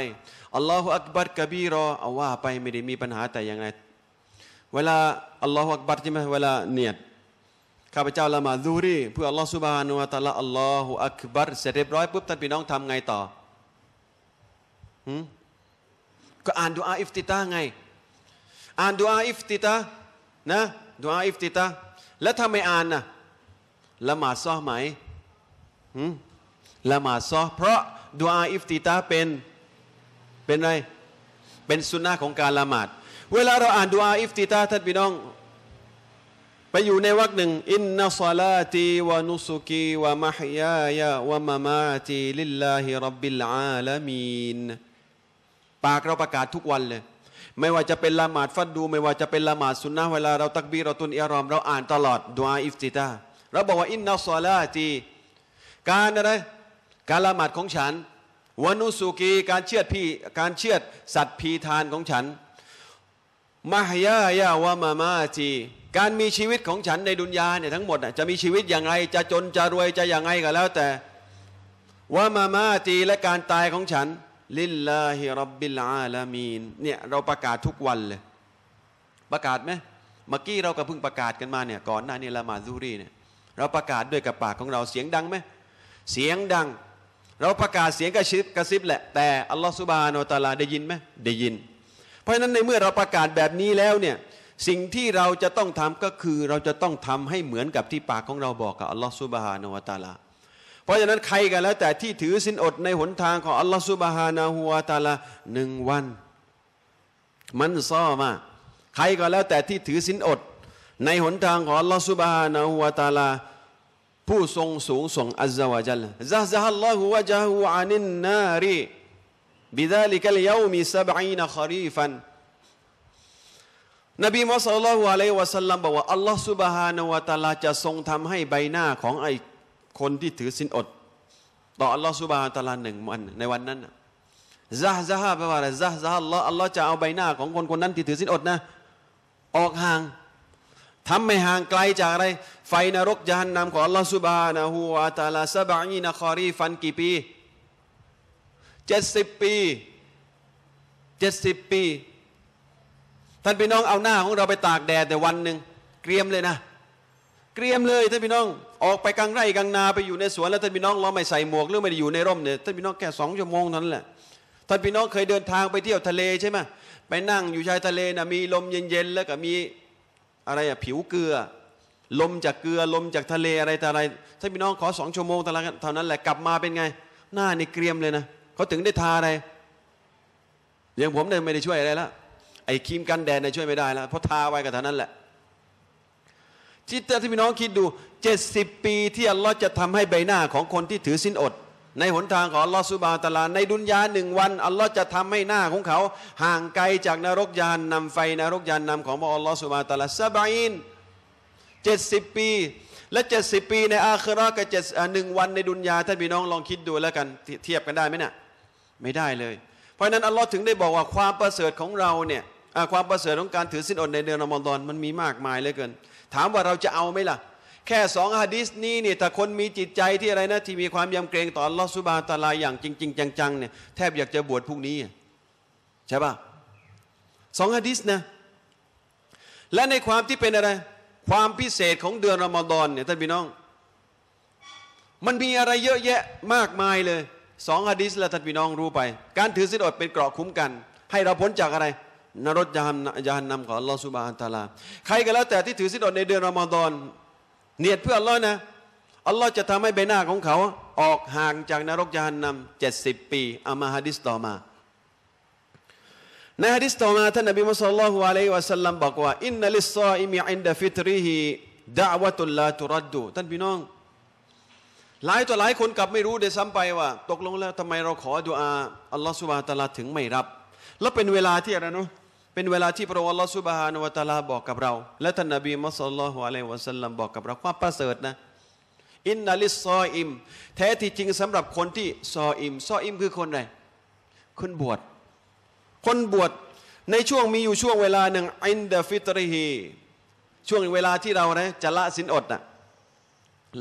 อัลลอฮฺอักบาร์กบีรอเอาว่าไปไม่ได้มีปัญหาแต่ยังไงเวลาอัลลอฮฺอักบาร์ใช่ไหมเวลาเนียดข้าพเจ้าละมาดูรีเพื่ออัลลอฮฺสุบฮานุวะตะละอัลลอฮฺอักบาร์เสร็จเรียบร้อยปุ๊บท่านพี่น้องทำไงต่อก็อ่านดูอาอิฟติตาไงอ่านดูอาอิฟติตานะดูอาอิฟติตาแล้วถ้าไม่อ่านนะละหมาดซ้อไหมละหมาดซ้อเพราะดูอาอิฟติตาเป็น เป็นไร เป็นสุนนะของการละหมาดเวลาเราอ่านดูอาอิฟติตาท่านพี่น้อง ไปอยู่ในวรรคหนึ่งอินนัสลาตีวะนุสุกีวะมะฮยายะวะมามาตีลิลลาฮิรับบิลอาลามีนปากเราประกาศทุกวันเลยไม่ว่าจะเป็นละหมาดฟัดดูไม่ว่าจะเป็นละหมาดสุนนะเวลาเราตักบีเราตุนอิรอมเราอ่านตลอดดวออิฟติตาเราบอกว่าอินนัสซอลาตีการอะไรการละหมาดของฉันวานุสุกีการเชือดพี่การเชือด สัตว์พีทานของฉันมหยายาวามามาจีการมีชีวิตของฉันในดุนยาเนี่ยทั้งหมดจะมีชีวิตอย่างไรจะจนจะรวยจะอย่างไรก็แล้ว แต่ว่ามามาตีและการตายของฉันลิลลาฮิรับบิลอาลามีนเนี่ยเราประกาศทุกวันเลยประกาศไหมเมื่อกี้เราก็เพิ่งประกาศกันมาเนี่ย ก่อนหน้านี้ละมาซูรีเนี่ยเราประกาศด้วยกับปากของเราเสียงดังไหมเสียงดัง เราประกาศเสียงกระซิบกระซิบแหละ แต่อัลลอฮฺสุบานอตาลาได้ยินไหมได้ยิน เพราะฉะนั้นในเมื่อเราประกาศแบบนี้แล้วเนี่ยสิ่งที่เราจะต้องทำก็คือ เราจะต้องทำให้เหมือนกับที่ปากของเราบอกกับอัลลอฮฺสุบฮานอตาลาพราะฉะนั้นใครกันแล้วแต่ที่ถือสินอดในหนทางของอัลลอฮฺซุบฮานาหัวตาลาหนึ่งวัน มันซ้อมาใครก็แล้วแต่ที่ถือสินอด ในหนทางของอัลลอฮฺซุบฮานาหัวตาลาผู้ทรงสูงส่งอัลลอฮฺวะจัลลาซาฮัลลอฮฺวะจาฮูอานินนารีบิดาลิกัลยามีสาบีนคารีฟันนบีมุสลิมละฮอะลัยวะสัลลัมบอกว่าอัลลอฮฺซุบฮานาวาตาลาจะทรงทำให้ใบหน้าของไอคนที่ถือสินอดต่ออัลลอฮฺสุบานตะลาหนึ่งวัน ในวันนั้นซาซาฮาแปลว่าอะไรซาซาอัลลอฮ์อัลลอฮ์จะเอาใบหน้า ของคนคนนั้นที่ถือสินอดนะ ออกห่างทำไม่ห่างไกลจากอะไรไฟนรกยานนำของอัลลอฮฺสุบานะฮูอาตาลาซาบงยีนะคอรีฟันกี่ปีเจ็ดสิบปีเจ็ดสิบปีท่านพี่น้องเอาหน้าของเราไปตากแดดแต่วันหนึ่งเกรียมเลยนะเกรียมเลยท่านพี่น้องออกไปกลางไร่กลางนาไปอยู่ในสวนแล้วท่านพี่น้องเราไม่ใส่หมวกหรือไม่ได้อยู่ในร่มเนี่ยท่านพี่น้องแค่สองชั่วโมงนั้นแหละท่านพี่น้องเคยเดินทางไปเที่ยวทะเลใช่ไหมไปนั่งอยู่ชายทะเลนะมีลมเย็นๆแล้วก็มีอะไรอะผิวเกลือ ลมจากเกลือลมจากทะเลอะไรแต่อะไรท่านพี่น้องขอสองชั่วโมงเท่านั้นแหละกลับมาเป็นไง หน้าในเกรียมเลยนะเขาถึงได้ทาอะไรอย่างผมเนี่ยไม่ได้ช่วยอะไรละไอ้ครีมกันแดดเนี่ยช่วยไม่ได้แล้วเพราะทาไว้กับเท่านั้นแหละ จิตแต่ที่พี่น้องคิดดู70 ปีที่อัลลอฮ์จะทำให้ใบหน้าของคนที่ถือสินอด ในหนทางของอัลลอฮ์สุบานตะลาในดุนยาหนึ่งวัน อัลลอฮ์จะทำให้หน้าของเขา ห่างไกลจากนรกยานนำไฟนรกยานนำของพระอัลลอฮ์สุบานตะลาซาบัยน70 ปีและ 70 ปีในอาครากับหนึ่งวันในดุนยาท่านพี่น้องลองคิดดูแล้วกันเทียบกันได้ไหมเนี่ยไม่ได้เลย เพราะนั้นอัลลอฮ์ถึงได้บอกว่าความประเสริฐของเราเนี่ยความประเสริฐของการถือสินอดในเดือนอมฎอนมันมีมากมายเหลือเกิน ถามว่าเราจะเอาไหมล่ะแค่สองฮะดิษนี้เนี่ยถ้าคนมีจิตใจที่อะไรนะที่มีความยำเกรงต่อลอสุบาตาลายอย่างจริง ๆ จังๆเนี่ยแทบอยากจะบวชพรุ่งนี้ ใช่ปะสองฮะดิษนะและในความที่เป็นอะไรความพิเศษของเดือนรอมฎอนเนี่ยท่านพี่น้อง มันมีอะไรเยอะแยะมากมายเลยสองฮะดิษและท่านพี่น้องรู้ไป การถือศีลอดเป็นเกราะคุ้มกัน ให้เราพ้นจากอะไร นรกยานยานนำของลอสุบาตาลาใครก็แล้ว แต่ที่ถือศีลอดในเดือนรอมฎอนเนียดเพื่ออัลลอฮ์นะ อัลลอฮ์จะทำให้ใบหน้าของเขา ออกห่างจากนรกยานนำเจ็ดสิบปีอามาฮัดิสต่อมา ในฮะดิสต่อมาท่านนบีมุสลิมอะลัยวะสัลลัมบอกว่าอินนัลิซซาอิมีอินดะฟิตรีฮีดะวะตุลลาตุรัดดูท่านพี่น้อง หลายต่อหลายคนกลับไม่รู้เดซ้ำไปว่า ตกลงแล้วทำไมเราขอดุอาอัลลอฮฺสุบะตะลาถึงไม่รับ แล้วเป็นเวลาที่อะไรเนาะเป็นเวลาที่พระองค์อัลลอฮฺสุบฮานวะตาลาบอกกับเราและท่านนบีมุสลลัลฮุอะลัยวะสัลลัมบอกกับเราความประเสริฐนะอินนัลิซออิมแท้ที่จริงสำหรับคนที่ซออิมซออิมคือคนไหนคนบวชคนบวชในช่วงมีอยู่ช่วงเวลาหนึ่งอินเดฟิตรีฮีช่วงเวลาที่เรานะจะละสินอดนะ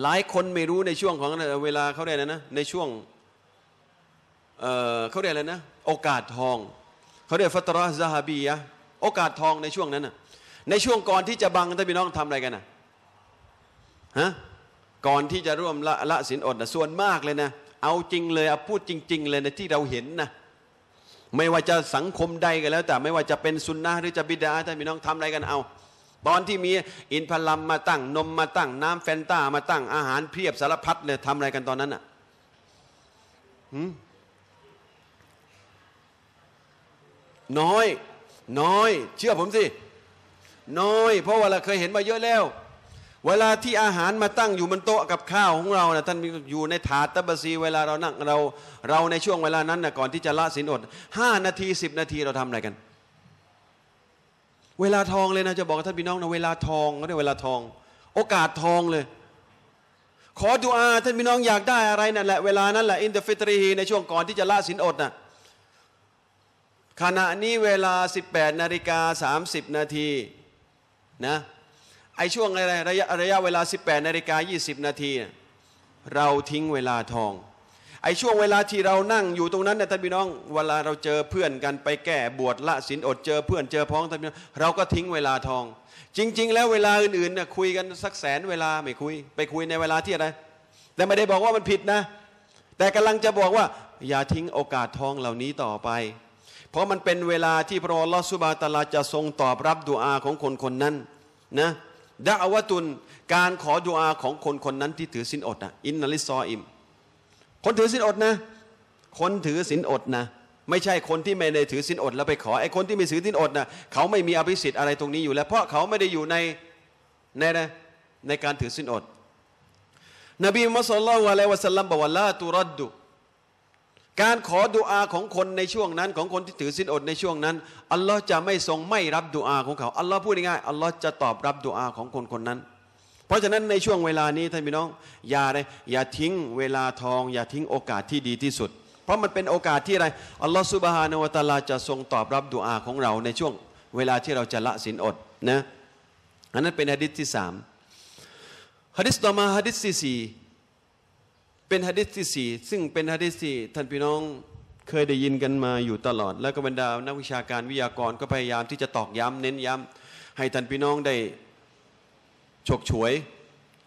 หลายคนไม่รู้ในช่วงของเวลาเขาเรียกนะนะในช่วงเเขาเรียกอะไรนะ โอกาสทองเขาเรียกฟัตรอซาฮบียะโอกาสทองในช่วงนั้นน่ะในช่วงก่อนที่จะบัง ท่านพี่น้องทำอะไรกันนะฮะ ก่อนที่จะร่วมละละสินอดนะส่วนมากเลยนะ เอาจริงเลยเอาพูดจริง ๆ เลยนะที่เราเห็นนะไม่ว่าจะสังคมใดกันแล้ว แต่ไม่ว่าจะเป็นซุนนะหรือจะบิดาท่านพี่น้องทำอะไรกัน เอาตอนที่มี อินพลัมมาตั้ง นมมาตั้ง น้ำแฟนต้ามาตั้ง อาหารเพียบสารพัดเลยทำอะไรกันตอนนั้นอ่ะน้อย น้อย เชื่อผมสิ น้อย เพราะว่าเราเคยเห็นมาเยอะแล้ว เวลาที่อาหารมาตั้งอยู่บนโต๊ะกับข้าวของเรานะท่านอยู่ในถาดตะบซี เวลาเรานั่งเรา เราในช่วงเวลานั้นนะก่อนที่จะละศีลอดห้านาทีสิบนาทีเราทำอะไรกัน เวลาทองเลยนะ จะบอกท่านพี่น้องนะ เวลาทองเขาเรียกเวลาทอง โอกาสทองเลย ขอดูอาท่านพี่น้องอยากได้อะไรนั่นแหละ เวลานั้นแหละอินเตอร์ฟิตรี ในช่วงก่อนที่จะละสินอดนะ่ะขณะนี้เวลา 18นาฬิกา30นาทีนะไอช่วงอะไรระยะระยะเวลา 18นาฬิกา20นาทีเราทิ้งเวลาทอง ไอช่วงเวลาที่เรานั่งอยู่ตรงนั้นเนี่ยท่านพี่น้องเวลาเราเจอเพื่อนกันไปแก้บวชละศีลอดเจอเพื่อนเจอพ้องท่านพี่น้องเราก็ทิ้งเวลาทอง จริงๆ แล้วเวลาอื่นๆน่ยคุยกันสักแสนเวลาไม่คุย ไปคุยในเวลาที่อะไร แต่ไม่ได้บอกว่ามันผิดนะ แต่กำลังจะบอกว่า อย่าทิ้งโอกาสทองเหล่านี้ต่อไปเพราะมันเป็นเวลาที่พระลอสุบาตาลาจะทรงตอบรับดุอาของคนคนนั้นนะดะอวตุนการขอดุอาของคนคนนั้นที่ถือสินอดนะอินนลิซออิมคนถือสินอดนะ คนถือสินอดนะไม่ใช่คนที่ไม่ได้ถือสินอดแล้วไปขอไอ้คนที่ไม่ถือสินอดนะเขาไม่มีอภิสิทธิ์อะไรตรงนี้อยู่ แล้วเพราะเขาไม่ได้อยู่ใน ในนะในการถือสินอด นบีมุสลิมวะลัวะสัลลัมบอกว่าละตุรัดดุการขอดุอาของคนในช่วงนั้น ของคนที่ถือสินอดในช่วงนั้น อัลลอฮ์จะไม่ทรงไม่รับดุอาของเขาอัลลอฮ์พูดง่ายอัลลอฮ์จะตอบรับดุอาของคนคนนั้น เพราะฉะนั้นในช่วงเวลานี้ท่านพี่น้องอย่าเลยอย่าทิ้งเวลาทองอย่าทิ้งโอกาสที่ดีที่สุด เพราะมันเป็นโอกาสที่อะไรอัลลอฮ์สุบฮานาวะตาลาจะทรงตอบรับดุอาของเราในช่วงเวลาที่เราจะละสินอดนะอันนั้นเป็นฮะดิษที่สามฮะดิษต่อมาฮะดิษที่สี่เป็นฮะดิษที่สี่ซึ่งเป็นฮะดิษที่ท่านพี่น้องเคยได้ยินกันมาอยู่ตลอด แล้วก็บรรดา นักวิชาการวิทยากรก็พยายามที่จะตอกย้ำ เน้นย้ำ ให้ท่านพี่น้องได้ ฉกฉวย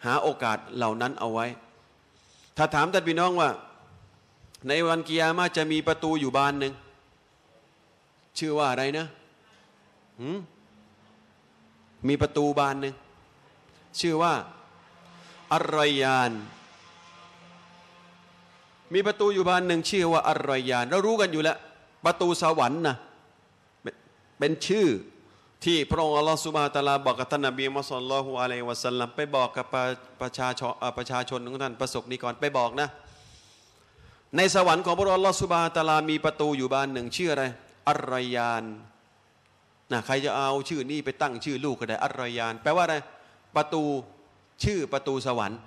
หาโอกาสเหล่านั้น เอาไว้ ถ้าถามท่านพี่น้องว่าในวันกิยามาจะมีประตูอยู่บานหนึ่งชื่อว่าอะไรนะมีประตูบานหนึ่งชื่อว่าอรยานมีประตูอยู่บานหนึ่งชื่อว่าอรอยาน เรารู้กันอยู่แล้ว ประตูสวรรค์นะเป็นชื่อที่พระองค์อัลลอฮฺสุบานตะลาบอกกับท่านนบีมุสลิมอะลัยวะสัลลัมไปบอกกับประชาชนประชาชนของท่านประสบนิกรไปบอกนะ ในสวรรค์ของพระองค์อัลลอฮฺสุบานตะลามี ประตูอยู่บานหนึ่งชื่ออะไรอรอยานนะใครจะเอาชื่อนี้ไปตั้งชื่อลูกก็ได้อรอยาน แปลว่าอะไรประตูชื่อประตูสวรรค์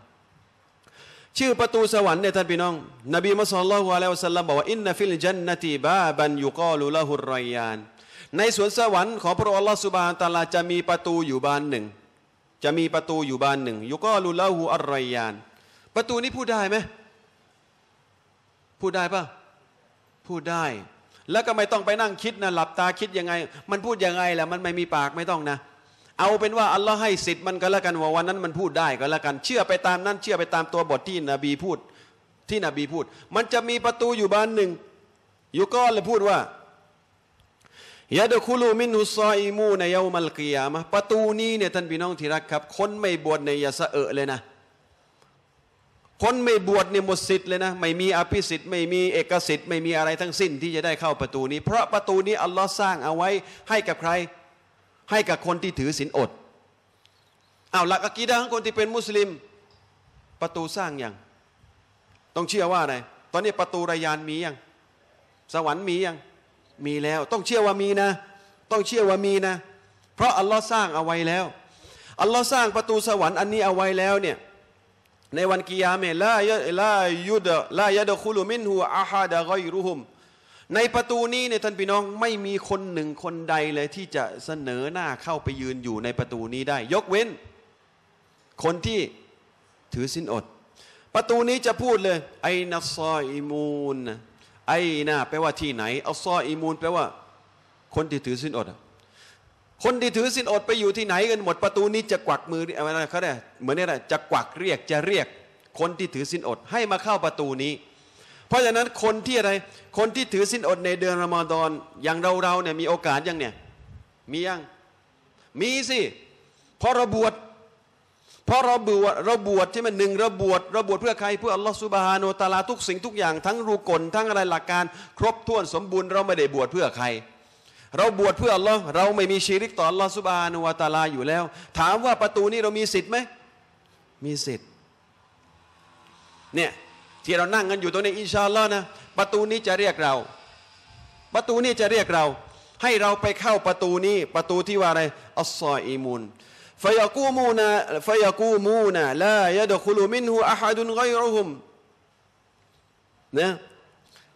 ชื่อประตูสวรรค์เนี่ยท่านพี่น้องนบีมุสลิมวะลัยวะสัลลัมบอกว่าอินนฟิลจันนตีบาบันยุกอลุละหุรอยยานในสวนสวรรค์ของพระองค์อัลลอฮสุบานตาลาจะมีประตูอยู่บานหนึ่ง จะมีประตูอยู่บานหนึ่งยุกอลุละหุอัรอยยาน ประตูนี้พูดได้ไหม พูดได้ปะพูดได้ แล้วก็ไม่ต้องไปนั่งคิดนะหลับตาคิดยังไง มันพูดยังไงแหละมันไม่มีปากไม่ต้องนะเอาเป็นว่าอัลลอฮ์ให้สิทธิ์มันก็แล้วกันว่าวันนั้น มันพูดได้ ก็แล้วกันเชื่อไปตามนั้น เชื่อไปตามตัวบทที่นบีพูด ที่นบีพูด มันจะมีประตูอยู่บานหนึ่ง อยู่กอนเลยพูดว่ายาดคุลูมินุซอยมูในเยามัลกิยามะประตูนี้เนี่ยท่านพี่น้องที่รักครับ คนไม่บวชในยาสะเออเลยนะ คนไม่บวชเนี่ยหมดสิทธิ์เลยนะ ไม่มีอภิสิทธิ์ไม่มีเอกสิทธิ์ไม่มีอะไรทั้งสิ้นที่จะได้เข้าประตูนี้ เพราะประตูนี้อัลลอฮ์สร้างเอาไว้ให้กับใครให้กับคนที่ถือศีลอดเอาหลักอะกีดะของคนที่เป็นมุสลิม ประตูสร้างยัง ต้องเชื่อว่าอะไรตอนนี้ประตูรายานมียัง สวรรค์มียัง มีแล้ว ต้องเชื่อว่ามีนะ ต้องเชื่อว่ามีนะ เพราะอัลลอฮ์สร้างเอาไว้แล้ว อัลลอฮ์สร้างประตูสวรรค์อันนี้เอาไว้แล้วเนี่ย ในวันกิยามมลายลายุดลายดคุลุมินหวอาฮาดะกอยรุฮุมในประตูนี้เนี่ยท่านพี่น้องไม่มีคนหนึ่งคนใดเลยที่จะเสนอหน้าเข้าไปยืนอยู่ในประตูนี้ได้ ยกเว้น คนที่ถือสินอด ประตูนี้จะพูดเลย ไอนัซออิมูนไอนาแปลว่าที่ไหนอัซออิมูนแปลว่า คนที่ถือสินอด คนที่ถือสินอดไปอยู่ที่ไหนกันหมดประตูนี้จะกวักมืออะไรเขาเนี่ยเหมือนนี่แหละจะกวักเรียกจะเรียกคนที่ถือสินอด ให้มาเข้าประตูนี้เพราะฉะนั้นคนที่อะไร คนที่ถือสินอดในเดือนละมดอนอย่างเราเราเนี่ยมีโอกาสยังเนี่ยมียัง มีสิ เพราะเราบวชเพราะเราบวชเราบวชที่มันหนึ่งเราบวชเราบวชเพื่อใคร เพื่ออัลลอฮฺสุบฮานุตาลาทุกสิ่งทุกอย่างทั้งรูกลทั้งอะไรหลักการ ครบถ้วนสมบูรณ์เราไม่ได้บวชเพื่อใคร เราบวชเพื่ออัลลอฮ์เราไม่มีชีริกต่ออัลลอฮฺสุบฮานุตาลาอยู่แล้ว ถามว่าประตูนี้เรามีสิทธิ์ไหมมีสิทธิ์เนี่ยที่เรานั่งกันอยู่ตรงนี้อินชาอัลลอฮ์นะประตูนี้จะเรียกเรา ประตูนี้จะเรียกเรา ให้เราไปเข้าประตูนี้ ประตูที่ว่าอะไรอัลซออีมูนฟยกูมูนาฟยกูมูนาลายดคุลูมินหูอาฮัดุนไกรุฮุมนะ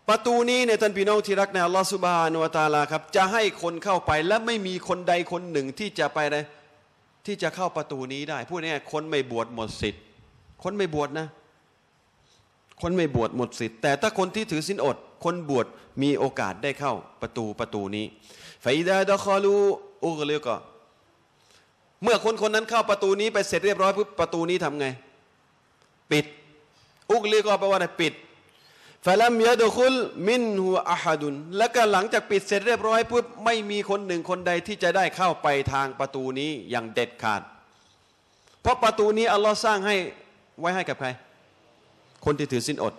ประตูนี้เนี่ยท่านพี่น้องที่รักในอัลลอฮฺสุบฮานุวาตาลาครับจะให้คนเข้าไป และไม่มีคนใดคนหนึ่งที่จะไปเลยที่จะเข้าประตูนี้ได้พูดง่ายคนไม่บวชหมดสิทธิ์คนไม่บวชนะคนไม่บวชหมดสิทธิ์แต่ถ้าคนที่ถือศีลอด คนบวชมีโอกาสได้เข้าประตูประตูนี้ไฟดาดคอลูอุกเลกเมื่อคนคนนั้นเข้าประตูนี้ไปเสร็จเรียบร้อยปุ๊บประตูนี้ทำไง ปิดอุกเลกแปลว่าอะไรปิดฟลัมยะดคุลมินหัวอาฮดุนแล้วก็หลังจากปิดเสร็จเรียบร้อยปุ๊บไม่มีคนหนึ่งคนใดที่จะได้เข้าไปทางประตูนี้อย่างเด็ดขาด เพราะประตูนี้อัลลอฮ์สร้างให้ไว้ให้กับใครคนที่ถือสินอด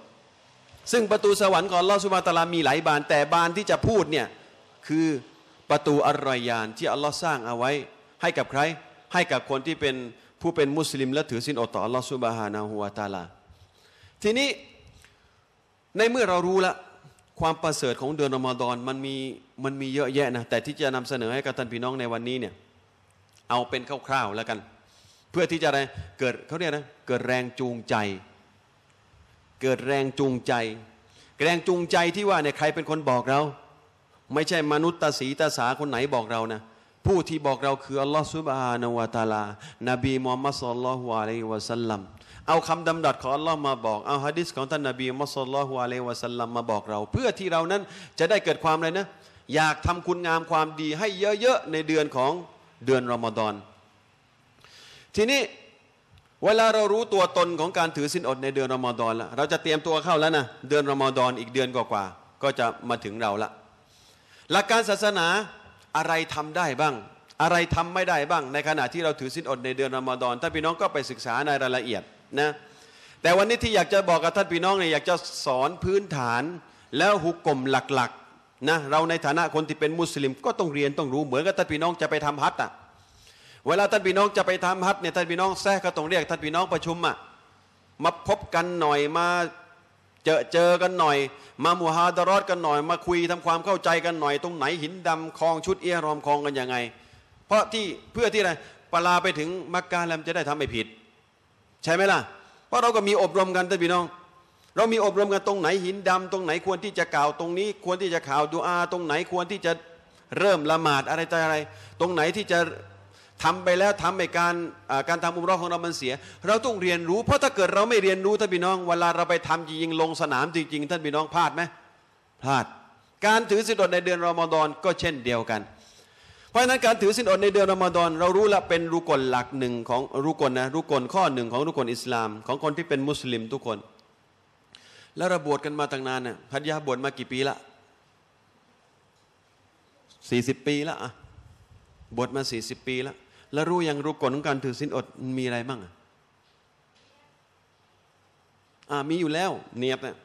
ซึ่งประตูสวรรค์ของลอสุมาตาลามีหลายบาน แต่บานที่จะพูดเนี่ยคือประตูอัลรอยานที่อัลลอฮ์สร้างเอาไว้ให้กับใคร ให้กับคนที่เป็นผู้เป็นมุสลิมและถือสินอดต่ออัลลอฮ์สุบฮานาหัวตาลา ทีนี้ในเมื่อเรารู้ละความประเสริฐของเดือนอมฎอนมันมีมันมีเยอะแยะนะ แต่ที่จะนำเสนอให้กับท่านพี่น้องในวันนี้เนี่ยเอาเป็นคร่าวๆแล้วกัน เพื่อที่จะอะไรเกิดเขาเรียกนะเกิดแรงจูงใจเกิดแรงจูงใจ แรงจูงใจที่ว่าเนี่ยใครเป็นคนบอกเรา ไม่ใช่มนุษย์ตาสีตาสาคนไหนบอกเรานะผู้ที่บอกเราคืออัลลอฮฺสุบฮานาวะตาลา นบีมูฮัมมัดสลลัลฮุอะลัยวะสัลลัมเอาคำดำดัดของอัลลอฮ์มาบอกเอาฮะดิษของท่านนบีมอัมมัสลลัลฮุอะลัยวะสัลลัมมาบอกเรา เพื่อที่เรานั้นจะได้เกิดความอะไรนะอยากทำคุณงามความดีให้เยอะๆในเดือนของเดือนรอมฎอนทีนี้เวลาเรารู้ตัวตนของการถือสินอดในเดือนรอมฎอนแล้วเราจะเตรียมตัวเข้าแล้วนะเดือนรอมฎอนอีกเดือนกว่าก็จะมาถึงเราละหลักการศาสนาอะไรทำได้บ้าง อะไรทำไม่ได้บ้างในขณะที่เราถือสินอดในเดือนรอมฎอนท่านพี่น้องก็ไปศึกษาในรายละเอียดนะแต่วันนี้ที่อยากจะบอกกับท่านพี่น้องเนี่ยอยากจะสอนพื้นฐานแล้วหุกกลมหลักๆนะเราในฐานะคนที่เป็นมุสลิมก็ต้องเรียนต้องรู้เหมือนกับท่านพี่น้องจะไปทำฮัตอ่ะเวลาท่านพี่น้องจะไปทำฮัทเนี่ยท่านพี่น้องแท้ก็ต้องเรียกท่านพี่น้องประชุมอะมาพบกันหน่อยมาเจอเจอกันหน่อย มามูฮาดรอดกันหน่อย มาคุยทำความเข้าใจกันหน่อย ตรงไหนหินดำคลองชุดเอียรอมคลองกันยังไง เพราะที่เพื่อที่อะไรปลาไปถึงมักกะแลมจะได้ทำไม่ผิด ใช่ไหมล่ะเพราะเราก็มีอบรมกันท่านพี่น้อง เรามีอบรมกันตรงไหนหินดำ ตรงไหนควรที่จะกล่าวตรงนี้ ควรที่จะข่าวดูอาตรงไหนควรที่จะเริ่มละหมาดอะไรต่อะไร ตรงไหนที่จะทำไปแล้วทำให้การการทำอุมรอของเรา มันเสีย เราต้องเรียนรู้ เพราะถ้าเกิดเราไม่เรียนรู้ท่านพี่น้อง เวลาเราไปทำจริงลงสนามจริงๆ ท่านพี่น้องพลาดไหมพลาด การถือสินอดในเดือนรอมฎอนก็เช่นเดียวกัน เพราะฉะนั้นการถือสินอดในเดือนรอมฎอนเรารู้ละเป็นรุกลหลักหนึ่งของรุกลนะรุกลข้อหนึ่งของรุกลอิสลาม ของคนที่เป็นมุสลิมทุกคน แล้วเราบวชกันมาตั้งนานเนี่ยพัทยาบวชมากี่ปีละสี่สิบปีละอะบวชมาสี่สิบปีแล้วแล้วรู้ยังรู้กฎของการถือศีลอด มีอะไรบ้างอ่ามีอยู่แล้ว เนียบนะ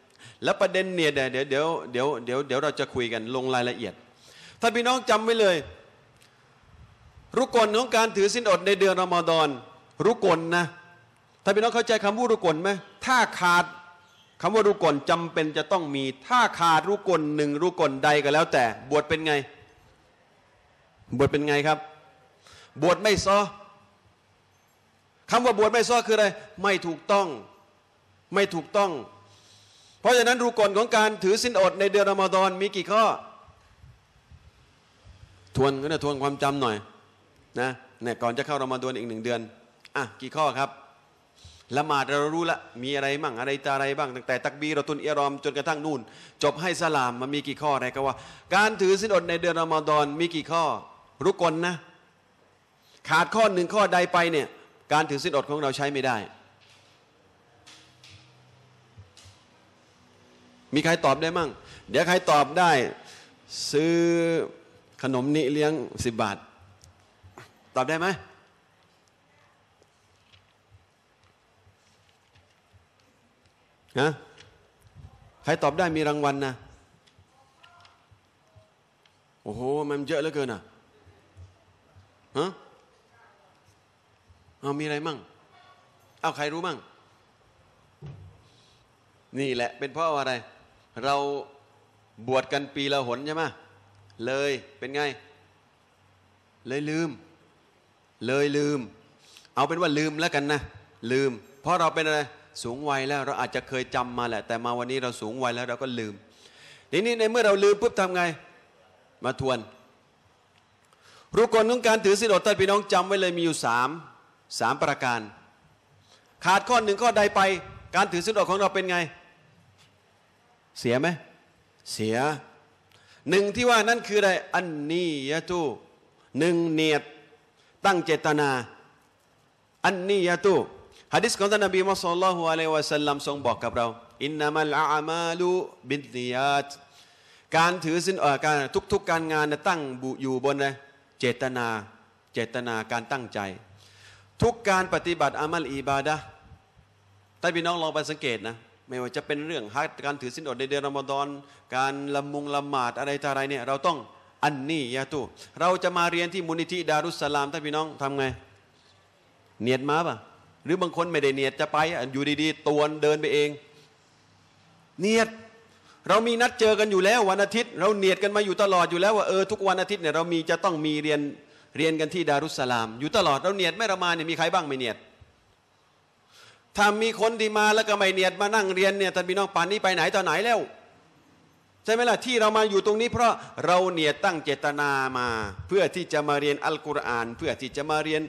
แล้วประเด็นเนียดเดี๋ยวเดี๋ยวเดี๋ยวเดี๋ยวเดี๋ยวเราจะคุยกันลงรายละเอียดท่านพี่น้องจำไว้เลยรู้กฎของการถือศีลอดในเดือนรอมฎอนรู้กฎนะท่านพี่น้องเข้าใจคำว่ารู้กฎไหมถ้าขาด คำว่ารู้กลจำเป็นจะต้องมี ถ้าขาดรู้กลหนึ่งรู้กลใดก็แล้วแต่บวชเป็นไง บวชเป็นไงครับบวชไม่ซ้อ คำว่าบวชไม่ซ้อคืออะไร ไม่ถูกต้อง ไม่ถูกต้อง เพราะฉะนั้น รูกลของการถือสินอดในเดือนอมฎอนมีกี่ข้อ ทวนก็เนะทวนความจำหน่อย นะ เนี่ยก่อนจะเข้ารอมฎอนอีกหนึ่งเดือน อ่ะกี่ข้อครับ ละหมาดเรารู้ละ มีอะไรบ้างอะไรตาอะไรบ้างตั้งแต่ตักบีเราตุนเอรอมจนกระทั่งนู่น จบให้สลามมันมีกี่ข้ออะไรก็ว่า การถือสินอดในเดือนอมฎอนมีกี่ข้อรุกลนะขาดข้อหนึ่งข้อใดไปเนี่ย การถือสินอดของเราใช้ไม่ได้ มีใครตอบได้มั่งเดี๋ยวใครตอบได้ ซื้อขนมนี้เลี้ยงสิบบาท ตอบได้ไหมฮะใครตอบได้มีรางวัลนนะโอ้โห มันเยอะเหลือเกินอ่ะฮะเอามีอะไรมั่ง เอาใครรู้มั่ง นี่แหละ เป็นเพราะอะไร เราบวชกันปีละหนใช่ไหม เลยเป็นไง เลยลืม เลยลืม เอาเป็นว่าลืมแล้วกันนะ ลืม เพราะเราเป็นอะไร สูงวัยแล้ว เราอาจจะเคยจำมาแหละ แต่มาวันนี้เราสูงวัยแล้ว เราก็ลืม ทีนี้ในเมื่อเราลืมปุ๊บทำไง มาทวนรุกลของการถือศิลอดท่านพี่น้องจำไว้เลยมีอยู่สามสามประการ ขาดข้อหนึ่งข้อใดไป การถือสินอดของเราเป็นไง เสียไหมเสียหนึ่งที่ว่านั่นคืออะไรอันนี้ยะตูหนึ่งเนียดตั้งเจตนาอันนี้ยะตูฮะดิษของท่านนบีมุสลิมอะลัยวะสัลลัมทรงบอกกับเราอินนามัลอามาลูบินนียตการถือสินอดการทุก ๆ การงานตั้งอยู่บนเจตนา เจตนาการตั้งใจทุกการปฏิบัติอามัลอีบาดะท่านพี่น้องลองไปสังเกตนะ ไม่ว่าจะเป็นเรื่องฮักการถือสินอดในเดือนรอมฎอน การละมุงละหมาดอะไรต่ออะไรเนี่ย เราต้องอันนี้ยาตุ เราจะมาเรียนที่มูลนิธิดารุสลามท่านพี่น้องทำไงเนียดมาปะหรือบางคนไม่ได้เนียดจะไปอยู่ดีๆตวนเดินไปเอง เนียด เรามีนัดเจอกันอยู่แล้ววันอาทิตย์ เราเนียดกันมาอยู่ตลอดอยู่แล้ว ว่าเออทุกวันอาทิตย์เนี่ยเรามีจะต้องมีเรียนเรียนกันที่ดารุสลาม อยู่ตลอดเราเนียดไม่ละมาเนี่ยมีใครบ้างไม่เนียดถ้ามีคนที่มาแล้วก็ไม่เนียดมานั่งเรียนเนี่ยท่านพี่น้องป่านนี้ไปไหนต่อไหนแล้วใช่ไหมล่ะที่เรามาอยู่ตรงนี้ เพราะเราเนียดตั้งเจตนามาเพื่อที่จะมาเรียนอัลกุรอานเพื่อที่จะมาเรียน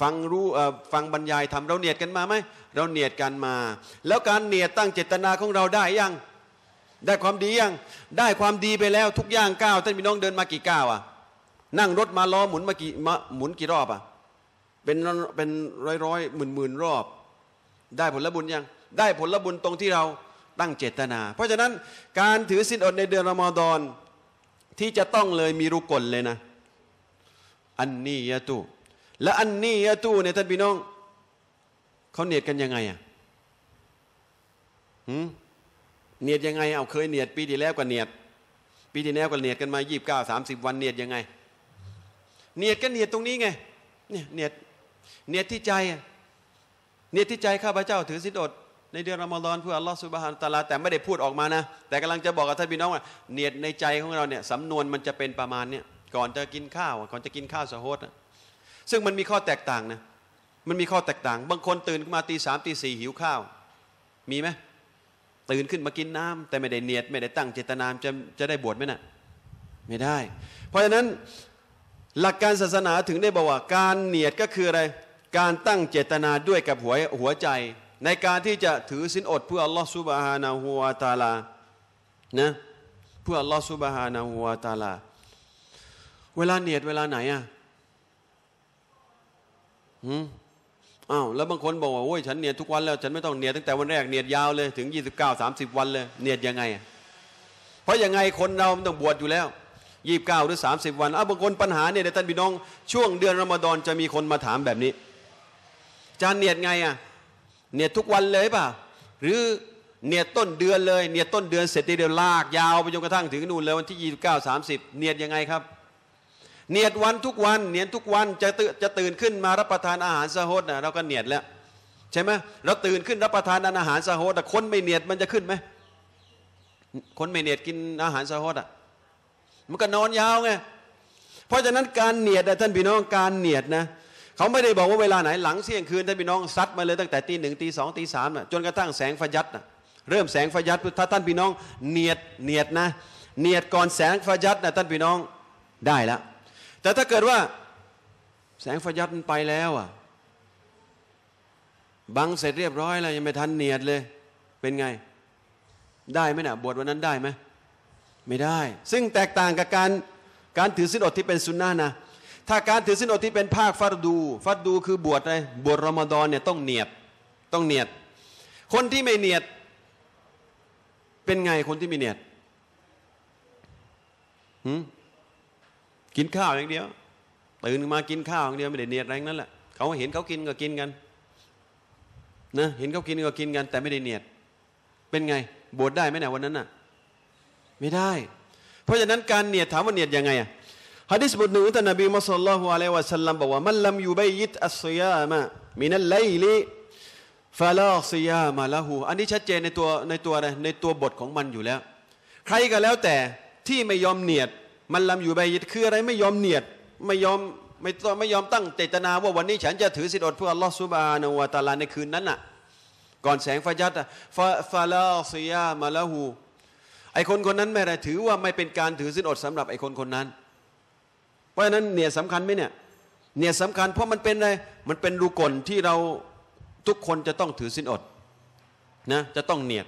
ฟังรู้ฟังบรรยายทำเราเนียดกันมาไหมเราเนียดกันมา แล้วการเนียดตั้งเจตนาของเราได้ยังได้ความดียังได้ความดีไปแล้ว ทุกอย่างก้าวท่านพี่น้องเดินมากี่ก้าวอ่ะนั่งรถมาล้อหมุนมากี่มาหมุนกี่รอบอ่ะเป็นเป็นร้อยร้อยหมื่นหมื่นรอบ ได้ผลบุญยังได้ผลบุญตรงที่เราตั้งเจตนาเพราะฉะนั้นการถือสินอดในเดือนรอมฎอนที่จะต้องเลยมีรุกลเลยนะ อันนี้ยะตูและอันนี้ยะตูเนี่ยท่านพี่น้องเขาเนียดกันยังไงอ่ะหืมเนียดยังไงเอาเคยเนียดปีที่แล้วกาเนียดปีที่แล้วกาเนียดกันมายีิบเก้าสามสิบวันเนียดยังไงเนียดก็เนียดตรงนี้ไงเนี่ยเนียดเนียดที่ใจ เนียดที่ใจข้าพเจ้าถือสิทอดในเดือนรอมรอนเพื่ออัลลอฮฺสุบฮานตาลาแต่ไม่ได้พูดออกมานะ แต่กำลังจะบอกกับท่านพี่น้องว่าเนียดในใจของเราเนี่ยสำนวนมันจะเป็นประมาณเนี่ยก่อนจะกินข้าวก่อนจะกินข้าวสะโฮดนะซึ่งมันมีข้อแตกต่างนะมันมีข้อแตกต่าง บางคนตื่นขึ้นมาตีสามตีสี่หิวข้าว มีไหมตื่นขึ้นมากินน้ำ แต่ไม่ได้เนียดไม่ได้ตั้งเจตนามจะจะได้บวชไหมนะ่ะไม่ได้ เพราะฉะนั้นหลักการศาสนาถึงได้บอกว่า การเนียดก็คืออะไร การตั้งเจตนาด้วยกับหัวหัวใจ ในการที่จะถือสินอดเพื่ออัลลอฮฺซุบฮานะฮูวาตาลานะเพื่ออัลลอฮฺซุบฮานะฮูวาตาลาเวลาเนียดเวลาไหนอ่ะอืมอ้าว แล้วบางคนบอกว่า โอ้ยฉันเนียดทุกวันแล้ว ฉันไม่ต้องเนียดตั้งแต่วันแรก เนียดยาวเลยถึงยี่สสิบเก้าามสิบวันเลย เนียดยังไง เพราะยังไงคนเรามันต้องบวชอยู่แล้วยี่บเก้าหรือสสาิบวันเอาบางคนปัญหา เนี่ยท่านพี่น้อง ช่วงเดือนรอมฎอนจะมีคนมาถามแบบนี้จานเนียดไงอ่ะเนียดทุกวันเลยป่ะหรือเนียดต้นเดือนเลยเนียดต้นเดือน เสร็จทีเดียวลากยาวไปจนกระทั่งถึงนู่นเลยวันที่่สิบเก้าาสสิบเนียดยังไงครับ เนียดวันทุกวันเนียดทุกวันจะตื่นจะตื่นขึ้นมารับประทานอาหารสะฮดนะเราก็เนียดแล้วใช่ไหมเราตื่นขึ้นรับประทานอาหารสะฮดแต่คนไม่เนียดมันจะขึ้นไหมคนไม่เนียดกินอาหารสะฮดอ่ะมันก็นอนยาวไง เพราะฉะนั้นการเนียดนะท่านพี่น้องการเนียดนะ เขาไม่ได้บอกว่าเวลาไหนหลังเที่ยงคืนท่านพี่น้องซัดมาเลย ตั้งแต่ตีหนึ่งตีสองตีสามนะจนกระทั่งแสงฟยัดนะเริ่มแสงฟยัดถ้าท่านพี่น้อง เนียดเนียดนะ เนียดก่อนแสงฟยัดนะท่านพี่น้องได้แล้วแต่ถ้าเกิดว่าแสงฟยัดมันไปแล้วอ่ะบังเสร็จเรียบร้อยแล้วยังไม่ทันเนียดเลย เป็นไงได้ไหมนะ่ะบวชวันนั้นได้ไหมไม่ได้ ซึ่งแตกต่างกับการ การถือสินอดที่เป็นสุนนะนะถ้าการถือสินอดที่เป็นภาคฟัดดูฟัดดูคือบวชอะไรบวชรอมฎอนเนี่ยต้องเนียดต้องเนียด คนที่ไม่เนียดเป็นไงคนที่ไม่เนียดกินข้าวอย่างเดียวตื่นมากินข้าวอย่างเดียวไม่ได้ เนียดแรงนั่นแหละเขาเห็นเขากินก็กินกันนะเห็นเขากินก็กินกัน แต่ไม่ได้เนียดเป็นไง บวชได้ไหมเนี่ยวันนั้นน่ะไม่ได้ เพราะฉะนั้นการเนียดถามว่าเนียดยังไงอะฮะดิษบทหนึ่งท่านนบีมุสลิมอะลัยวะสัลลัม บอกว่า มันลำอยู่ใบยิดอัศยามะมินัลไลลิฟาลาซิยามาละหู อันนี้ชัดเจนในตัวในตัวอะไรในตัวบทของมันอยู่แล้ว ใครก็แล้วแต่ที่ไม่ยอมเนียด มันลำอยู่ใบยิดคืออะไรไม่ยอมเนียดไม่ยอมไม่ต้องไม่ยอมตั้งเจตนาว่าวันนี้ฉันจะถือสิทธิ์อดเพื่ออัลลอฮฺซุบานาวะตาลาในคืนนั้นน่ะ ก่อนแสงฟายัดฟาฟาลาซิยามาละหูไอ้คนคนนั้นไม่ได้ถือว่าไม่เป็นการถือสินอดสำหรับไอ้คนคนนั้น เพราะฉะนั้นเนี่ยสำคัญไหมเนี่ยเนี่ยสำคัญเพราะมันเป็นอะไรมันเป็นรูกลที่เราทุกคนจะต้องถือสินอดนะจะต้องเนียด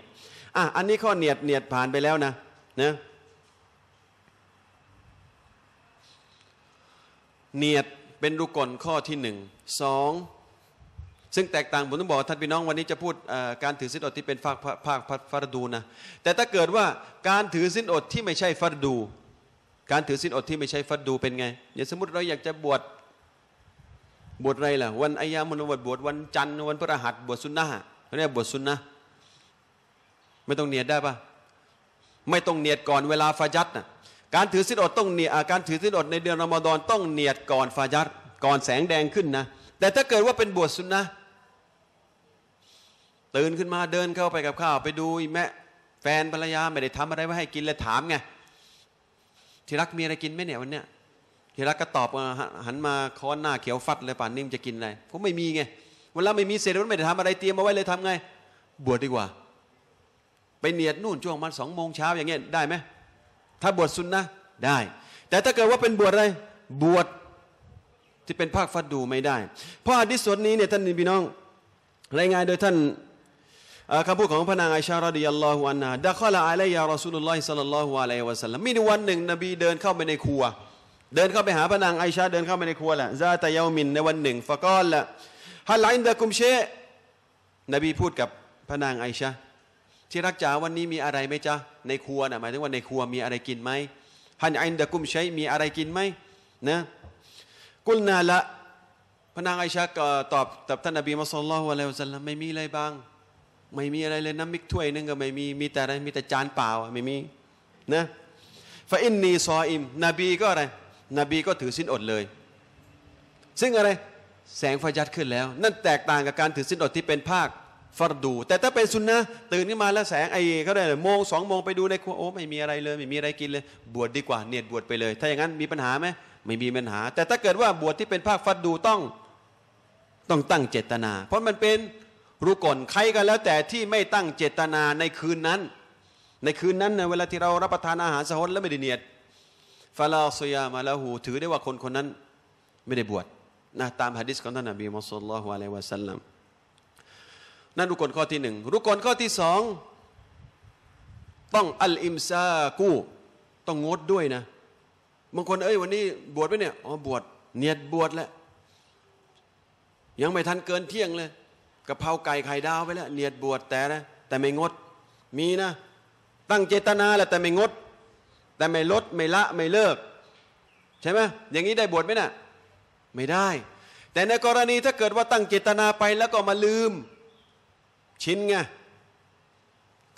อ่ะอันนี้ข้อเนียดเนียดผ่านไปแล้วนะนะ เนียด เป็นรูกลข้อที่หนึ่งสองซึ่งแตกต่างผมต้องบอกท่านพี่น้องวันนี้จะพูดการถือสินอดที่เป็นภาคภาคฟารดูนะ แต่ถ้าเกิดว่าการถือสินอดที่ไม่ใช่ฟารดู การถือสินอดที่ไม่ใช่ฟารดูเป็นไงอย่างสมมติเราอยากจะบวชบวชอะไรล่ะวันอายามุนวชบวชวันจันทร์วันพระหัสบวชสุนนะเขาเรียกบวชสุนนะไม่ต้องเนียดได้ปะไม่ต้องเนียดก่อนเวลาฟาจัดนะการถือสินอดต้องเนียการถือสินอดในเดือนรอมฎอนต้องเนียดก่อนฟาจัดก่อนแสงแดงขึ้นนะแต่ถ้าเกิดว่าเป็นบวชสุนนะตื่นขึ้นมาเดินเข้าไปกับข้าวไปดูแม่แฟนภรรยาไม่ได้ทำอะไรไว้ให้กินเลยถามไงที่รักมีอะไรกินไหมเนี่ยวันเนี้ยที่รักก็ตอบหันมาค้อนหน้า เขียวฟัดเลย ป่านนิ่มจะกินอะไรผมไม่มีไงวันละไม่มีเศษมันไม่ได้ทำอะไรเตรียมมาไว้เลยทำไง บวชดีกว่าไปเนียดนู่นช่วงมันสองโมงเช้าอย่างเงี้ยได้ไหมถ้าบวชซุนนะได้ แต่ถ้าเกิดว่าเป็นบวชอะไรบวชที่เป็นภาคฟัดดูไม่ได้เพราะอดิสวนนี้เนี่ยท่านพี่น้องรายงานโดยท่านคำพูดของพระนางไอชารดิยัลลอฮุอันนาดะข้อละอาลัยยารอสูลุลลอฮิสัลลัลลอฮุอะลัยวะสัลลัมมีวันหนึ่งนบีเดินเข้าไปในครัว เดินเข้าไปหาพระนางไอชาเดินเข้าไปในครัวแหละซาตายามินในวันหนึ่ง ฟะกอลละฮัลไลน์ดะกุมเชนบีพูดกับพระนางไอชาที่รักจ๋าวันนี้มีอะไรไหมจ๊ะในครัวนะหมายถึงว่าในครัวมีอะไรกินไหมฮันไอดะกุมเชมีอะไรกินไหมนะกุลนาละพระนางไอชาตอบกับท่านนบีมุสลิมละไม่มีอะไรบางไม่มีอะไรเลยน้ำมิกถ้วยนึงก็ไม่มีมีแต่อะไร มีแต่จานเปล่าไม่มีนะฟาอินนีซออิมนบีก็อะไรนบีก็ถือสินอดเลย ซึ่งอะไร แสงฟายัดขึ้นแล้ว นั่นแตกต่างกับการถือสินอดที่เป็นภาคฟัรดู แต่ถ้าเป็นสุนนะตื่นขึ้นมาแล้วแสงไอ้ขาได้เลยโมงสองโมงไปดูในครัวโอ้ไม่มีอะไรเลย ไม่มีอะไรกินเลย บวชดดีกว่าเนียดบวชไปเลย ถ้าอย่างนั้นมีปัญหาไหมไม่มีปัญหา แต่ถ้าเกิดว่าบวชที่เป็นภาคฟัรดูต้อง ต้องตั้งเจตนา เพราะมันเป็นรู้ก่อนใครก็แล้วแต่ที่ไม่ตั้งเจตนาในคืนนั้น ในคืนนั้นนเวลาที่เรารับประทานอาหารสะฮนแล้วไม่ได้เนียดฟาลาซยามาละหูถือได้ว่าคนคนนั้นไม่ได้บวชนะตามฮะดิษของท่านนบีมุสลิมละฮ์อะลัยวะสัลลัมนั่นรุกลข้อที่หนึ่งรุกลข้อที่สองต้องอัลอิมซากูต้องงดด้วยนะบางคนเอ้ยวันนี้บวชไหมเนี่ยอ๋อบวชเนียดบวชแล้ว ยังไม่ทันเกินเที่ยงเลยกะเพราไก่ไข่ดาวไปแล้วเนียดบวชแต่นะแต่ไม่งดมีนะ ตั้งเจตนาแหละแต่ไม่งด แต่ไม่ลดไม่ละไม่เลิกใช่ไหมอย่างนี้ได้บวชไหมนะ่ะไม่ได้ แต่ในกรณีถ้าเกิดว่าตั้งเจตนาไปแล้วก็มาลืม ชินไง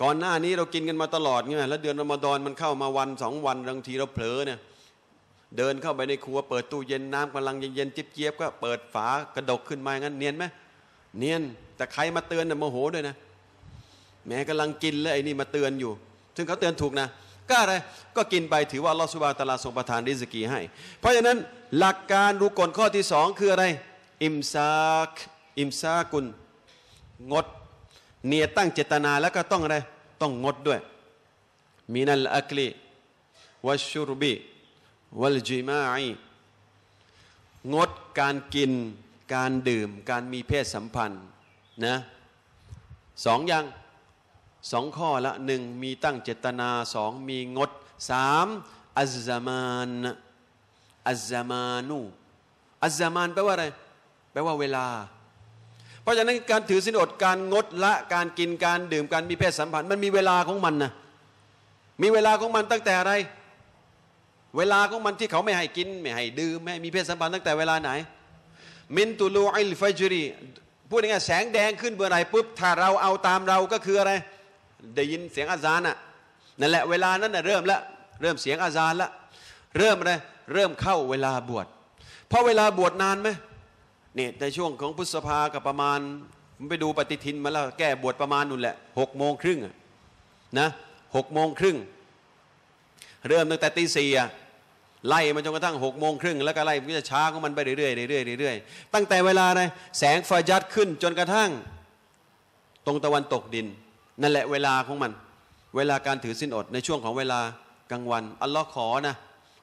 ก่อนหน้านี้เรากินกันมาตลอดไงแล้วเดือนรอมดอนมันเข้ามาวันสองวันบางทีเราเผลอเนี่ยเดินเข้าไปในครัวเปิดตู้ เย็นน้ำกำลังเย็นๆจิบเจี๊ยบก็เปิดฝา กระดกขึ้นมางั้นเนียนไหมเนียนแต่ใครมาเตือนน่ะโมโหด้วยนะ แม้กำลังกินแล้วไอ้นี่มาเตือนอยู่ ถึงเขาเตือนถูกนะก็อะไร ก็กินไปถือว่าลอสุบาตลาทรงประทานริสกีให้ เพราะฉะนั้นหลักการรูกลข้อที่สองคืออะไร อิมซากอิมซากุลงดเนียตั้งเจตนาแล้วก็ต้องอะไร ต้องงดด้วยมีนัลอักลีวัชรุรบีวัลจิมาอีงดการกินการดื่มการมีเพศสัมพันธ์นะสองอย่างสองข้อละหนึ่งมีตั้งเจตนาสองมีงดสามอัจจามานอัจจามานุอัจจามานแปลว่าอะไรแปลว่าเวลา เพราะฉะนั้นการถือสินอดการงดละการกินการดื่ม การมีเพศสัมพันธ์ มันมีเวลาของมันนะมีเวลาของมันตั้งแต่อะไรเวลาของมันที่เขาไม่ให้กิน ไม่ให้ดื่มไม่ให้มีเพศสัมพันธ์ตั้งแต่เวลาไหนมินตุลูอิลฟัจรีพูดง่ายแสงแดงขึ้นเมื่อไรปุ๊บถ้าเราเอาตามเราก็คืออะไรได้ยินเสียงอาจารย์น่ะนั่นแหละเวลานั้นน่ะเริ่มละเริ่มเสียงอาจารย์ละเริ่มอะไรเริ่มเข้าเวลาบวชเพราะเวลาบวชนานไหมนี่ในช่วงของพุทธภากับประมาณผมไปดูปฏิทินมาแล้วแก้บวชประมาณนู่นแหละหกโมงครึ่งนะหกโมงครึ่งเริ่มตั้งแต่ตีสี่อ่ะไล่มาจนกระทั่งหกโมงครึ่ง แล้วก็ไล่ันจะช้าของมันไปเรื่อยๆเรื่อยๆเรื่อยๆตั้งแต่เวลานะแสงฟายัดขึ้นจนกระทั่งตรงตะวันตกดิน นั่นแหละเวลาของมัน เวลาการถือสินอดในช่วงของเวลากลางวัน อัลลอฮ์ขอนะ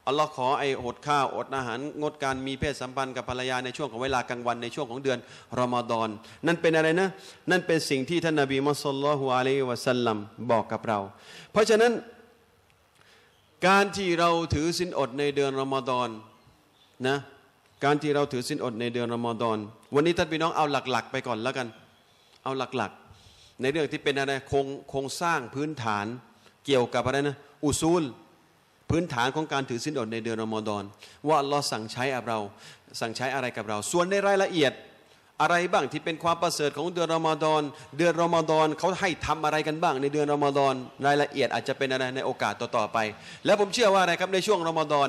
อัลลอฮ์ขอไอ้อดข้าวอดอาหารงดการมีเพศสัมพันธ์กับภรรยาในช่วงของเวลากลางวันในช่วงของเดือนรอมฎอน นั่นเป็นอะไรนะ นั่นเป็นสิ่งที่ ท่านนบีมุสลิมฮุอะลัยวะสัลลัมบอกกับเรา เพราะฉะนั้นการที่เราถือสินอดในเดือนรอมฎอนนะการที่เราถือสินอดในเดือนรอมฎอนวันนี้ท่านพี่น้องเอาหลักๆ ไปก่อนแล้วกันเอาหลักๆ ในเรื่องที่เป็นอะไรโครงโครงสร้างพื้นฐานเกี่ยวกับอะไรนะอุซูลพื้นฐานของการถือสินอดในเดือนรอมฎอนว่าเราสั่งใช้กับเราสั่งใช้อะไรกับเรา ส่วนในรายละเอียดอะไรบ้างที่เป็นความประเสริฐของเดือนรอมฎอน เดือนรอมฎอนเขาให้ทำอะไรกันบ้างในเดือนรอมฎอนรายละเอียดอาจจะเป็นอะไรในโอกาสต่อๆไป แล้วผมเชื่อว่าอะไรครับในช่วงรอมฎอน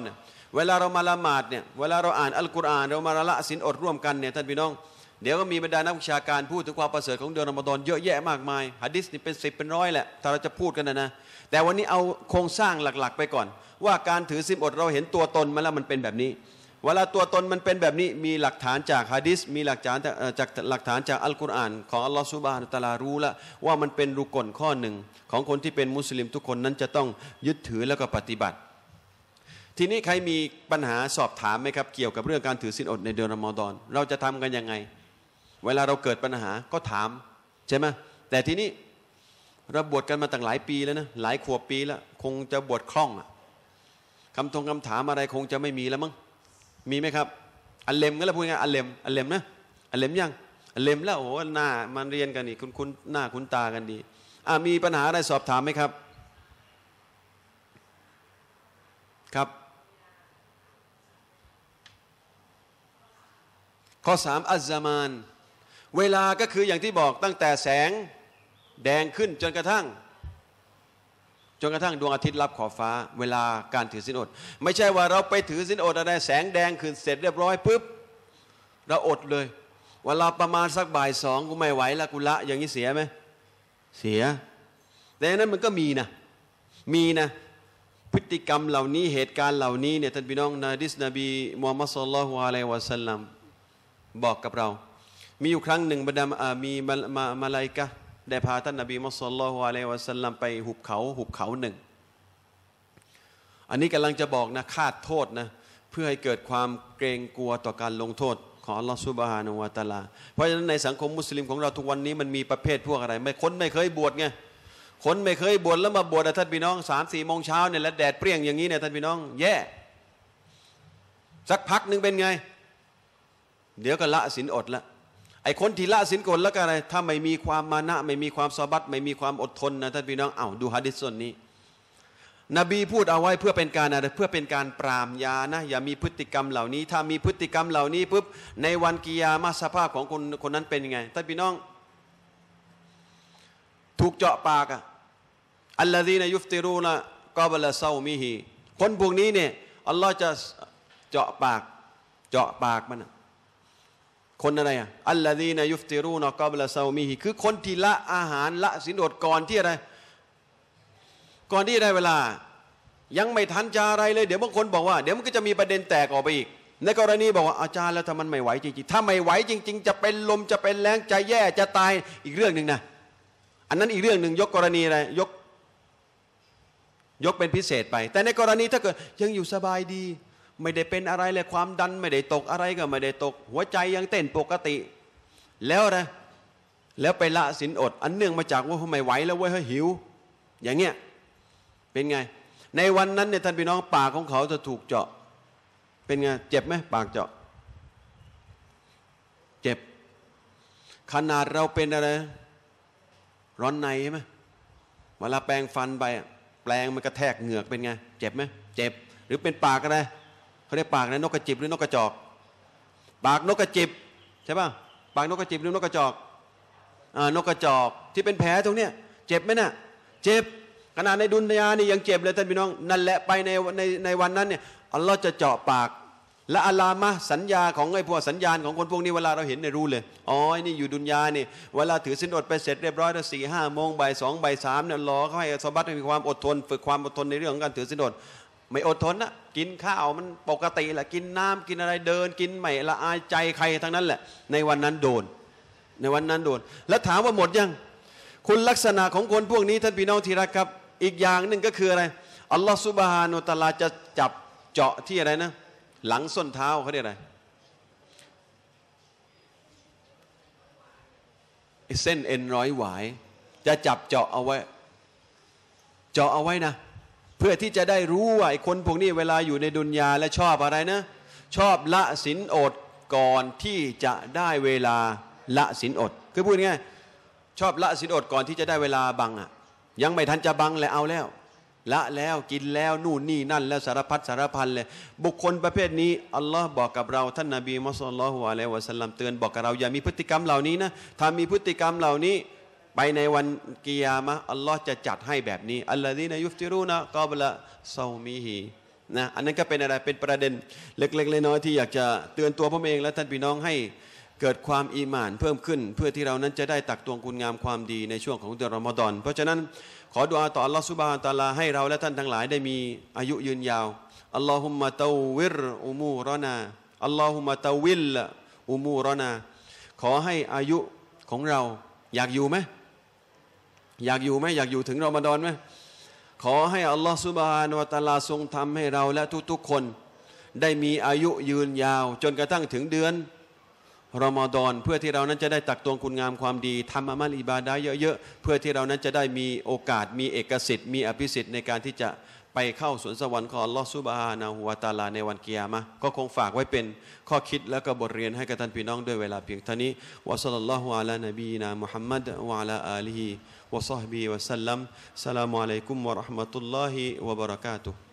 เวลาเรามาละหมาดเนี่ยเวลาเราอ่านอัลกุรอานเรามาละสินอดร่วมกันเนี่ยท่านพี่น้อง เดี๋ยวก็มีบรรดานักวิชาการพูดถึงความประเสริฐของเดือนรอมฎอนเยอะแยะมากมายฮะดิษนี่เป็นสิบเป็นร้อยแหละถ้าเราจะพูดกันนะนะ แต่วันนี้เอาโครงสร้างหลักๆ ไปก่อน ว่าการถือสินอดเราเห็นตัวตนมาแล้วมันเป็นแบบนี้เวลาตัวตนมันเป็นแบบนี้มีหลักฐานจากฮะดิษมีหลักฐานจากหลักฐานจากอัลกุรอาน ของอัลลอฮฺสุบานตะลารู้ละว่ามันเป็นรุกลข้อหนึ่ง ของคนที่เป็นมุสลิมทุกคนนั้นจะต้องยึดถือแล้วก็ปฏิบัติ ทีนี้ใครมีปัญหาสอบถามไหมครับ เกี่ยวกับเรื่องการถือศีลอดในเดือนอมฎอน เราจะทำกันยังไง เวลาเราเกิดปัญหาก็ถาม ใช่ไหมแต่ทีนี้เราบวชกันมาตั้งหลายปีแล้วนะหลายขวบปีแล้ว คงจะบวชคล่องคำทงคำถามอะไรคงจะไม่มีแล้วมั้งมีไหมครับอัลเลมก็แล้วพูดง่ายอัลเลมอัลเลมนะ อัลเลมยังอัลเลมแล้วโอ้โหหน้ามันเรียนกันนี่คุณคุณหน้าคุณตากันดีอ่ามีปัญหาอะไรสอบถามไหมครับ ครับ ข้อสามอัจจามาน เวลาก็คืออย่างที่บอกตั้งแต่แสงแดงขึ้นจนกระทั่งจนกระทั่งดวงอาทิตย์รับขอบฟ้า เวลาการถือสินอด ไม่ใช่ว่าเราไปถือสินอดอะไรแสงแดงึืนเสร็จเรียบร้อยปุ๊บเราอดเลย เวลาประมาณสักบ่ายสองกูไม่ไหวละกูละอย่างนี้เสียไหมเสีย แต่นั้นมันก็มีนะมีนะพฤติกรรมเหล่านี้ เหตุการณ์เหล่านี้เนี่ยท่านพี่น้องนาดิสนบีมูฮัมมัดสุลลัลฮุอะลัยวะสัลลัมบอกกับเรา มีอยู่ครั้งหนึ่งบรรดามีมาลายกะได้พาท่านนบีมุสลิมอะลัยวะสัลลัมไปหุบเขาหุบเขาหนึ่ง อันนี้กำลังจะบอกนะคาดโทษนะ เพื่อให้เกิดความเกรงกลัวต่อการลงโทษ ของอัลลอฮฺซุบฮานุวาตาลา เพราะฉะนั้นในสังคมมุสลิมของเราทุกวันนี้มันมีประเภทพวกอะไร ไม่คนไม่เคยบวชไง คนไม่เคยบวชแล้วมาบวชท่านพี่น้องสามสี่โมงเช้าเนี่ยแล้วแดดเปรี้ยงอย่างนี้เนี่ยท่านพี่น้อง แย่ สักพักหนึ่งเป็นไง เดี๋ยวก็ละศีลอดละไอ้คนที่ละสินอดแล้วก็อะไรถ้าไม่มีความมานะไม่มีความสบัดไม่มีความอดทนนะท่านพี่น้องเอา้าดูฮะดิษส่วนนี้ นบีพูดเอาไว้เพื่อเป็นการอะไรเพื่อเป็นการปรามยานะอย่ามีพฤติกรรมเหล่านี้ ถ้ามีพฤติกรรมเหล่านี้ปุ๊บในวันกิยามาสภาพของคนคนนั้นเป็นยังไงท่านพี่น้อง ถูกเจาะปากอัลลอฮีนยุฟติรูนะกอบลาเซามีฮีคนพวกนี้เนี่ยอัลลอฮ์จะเจาะปากเจาะปากมันนะคนอะไรอ่ะ อัลลดีนายุฟติรูนอกอบลาซามีฮีคือคนที่ละอาหารละสินอดก่อนที่อะไร ก่อนที่ได้เวลา ยังไม่ทันจะอะไรเลย เดี๋ยวบางคนบอกว่า เดี๋ยวมันก็จะมีประเด็นแตกออกไปอีก ในกรณีบอกว่าอาจารย์แล้วถ้ามันไม่ไหวจริงๆถ้าไม่ไหว จริงๆ จะเป็นลมจะเป็นแรงจะแย่จะตายอีกเรื่องหนึ่งนะอันนั้นอีกเรื่องหนึ่งยกกรณีอะไรยก ยกเป็นพิเศษไป แต่ในกรณีถ้าเกิดยังอยู่สบายดีไม่ได้เป็นอะไรเลยความดัน ไม่ได้ตกอะไรก็ไม่ได้ตก หัวใจยังเต้นปกติ แล้วนะแล้วไปละสินอด อันเนื่องมาจากว่าไม่ไหวแล้วเว้ยหิวอย่างเงี้ยเป็นไง ในวันนั้นเนี่ยท่านพี่น้องปากของเขาจะถูกเจาะ เป็นไงเจ็บไหมปากเจาะ เจ็บขนาดเราเป็นอะไรร้อนในใช่ไหมเวลาแปรงฟันไป แปรงมันกระแทกเหงือกเป็นไง เจ็บไหมเจ็บ หรือเป็นปากอะไรเขาเรียกปากนะนกกระจิบหรือนกกระจอกปากนกกระจิบใช่ป่ะปากนกกระจิบหรือนกกระจอกนกกระจอกที่เป็นแผลตรงเนี้ยเจ็บไหมน่ะเจ็บขนาดในดุนยานี่ยังเจ็บเลยท่านพี่น้องนั่นแหละไปในในในวันนั้นเนี่ยอัลลอฮ์จะเจาะปากและอัลามะสัญญาของไอ้พวกสัญญาณของคนพวกนี้เวลาเราเห็นเนี่ยรู้เลยอ๋อนี่อยู่ดุนยานี่เวลาถือสินอดไปเสร็จ เรียบร้อยแล้วสี่ห้าโมงบ่ายสองบ่ายสามเนี่ยรอเขาให้สบัดมีความอดทน ฝึกความอดทนในเรื่องของการถือสินอดไม่อดทนนะกินข้าวมันปกติแหละกินน้ำกินอะไรเดิน กินไม่ละอายใจใครทั้งนั้นแหละ ในวันนั้นโดน ในวันนั้นโดน แล้วถามว่าหมดยัง คุณลักษณะของคนพวกนี้ท่านพี่น้องที่รักครับ อีกอย่างหนึ่งก็คืออะไรอัลลอฮฺสุบฮานุตะลาจะจับเจาะที่อะไรนะ หลังส้นเท้าเขาเรียกอะไรเส้นเอ็นร้อยหวายจะจับเจาะเอาไว้ เจาะเอาไว้นะเพื่อที่จะได้รู้ว่าไอ้คนพวกนี้เวลาอยู่ในดุนยาและชอบอะไรนะ ชอบละสินอดก่อนที่จะได้เวลาละสินอด คือพูดง่ายชอบละสินอดก่อนที่จะได้เวลาบังอ่ะยังไม่ทันจะบังเลยเอาแล้ว ละแล้วกินแล้วนู่นนี่นั่น แล้วสารพัดสารพันเลย บุคคลประเภทนี้อัลลอฮ์บอกกับเรา ท่านนาบีมุสลิมละหัวะลยวะสัลลัมเตือนบอกกับเราอย่ามีพฤติกรรมเหล่านี้นะถ้ามีพฤติกรรมเหล่านี้ไปในวันกิยามะอัลลอฮ์จะจัดให้แบบนี้ อัลลอฮีนายุฟติรูนะกอบละซามีฮีนะอันนั้นก็เป็นอะไรเป็นประเด็น เล็กๆน้อยๆที่อยากจะเตือนตัวผมเองและท่านพี่น้องให้เกิดความอีหมาน เพิ่มขึ้น เพื่อที่เรานั้นจะได้ตักตวงคุณงามความดีในช่วงของเดือนรอมฎอนเพราะฉะนั้น ขอดุอาต่ออัลลอฮฺสุบฮานตาลาให้เราและท่านทั้งหลาย ได้มีอายุยืนยาว อัลลอฮุมะตาวิรอุมูรอนาอัลลอฮุมะตาวิลอุมูรอนาขอให้อายุของเราอยากอยู่ไหมอยากอยู่ไหมอยากอยู่ถึงรอมฎอนไหมขอให้อัลลอฮฺสุบฮานวตาลาทรงทำให้เราและทุก ๆ คน ได้มีอายุยืนยาว จนกระทั่งถึงเดือนรอมฎอนเพื่อที่เรานั้นจะได้ตักตวงคุณงามความดีทำอามัลอิบาดาเยอะๆเพื่อที่เรานั้นจะได้มีโอกาส มีเอกสิทธิ์มีอภิสิทธิ์ในการที่จะไปเข้าสวนสวรรค์ของลลอฮสุบฮานาหัวตาลาในวันเกียร์มาก็คงฝากไว้เป็นข้อคิดและก็บทเรียนให้กับท่านพี่น้องด้วยเวลาเพียงเท่านี้วะสัลลัลลอฮุอะลานบีนามุฮัมมัดวะอะลาอาลี وصحبه وسلم السلام عليكم ورحمه الله وبركاته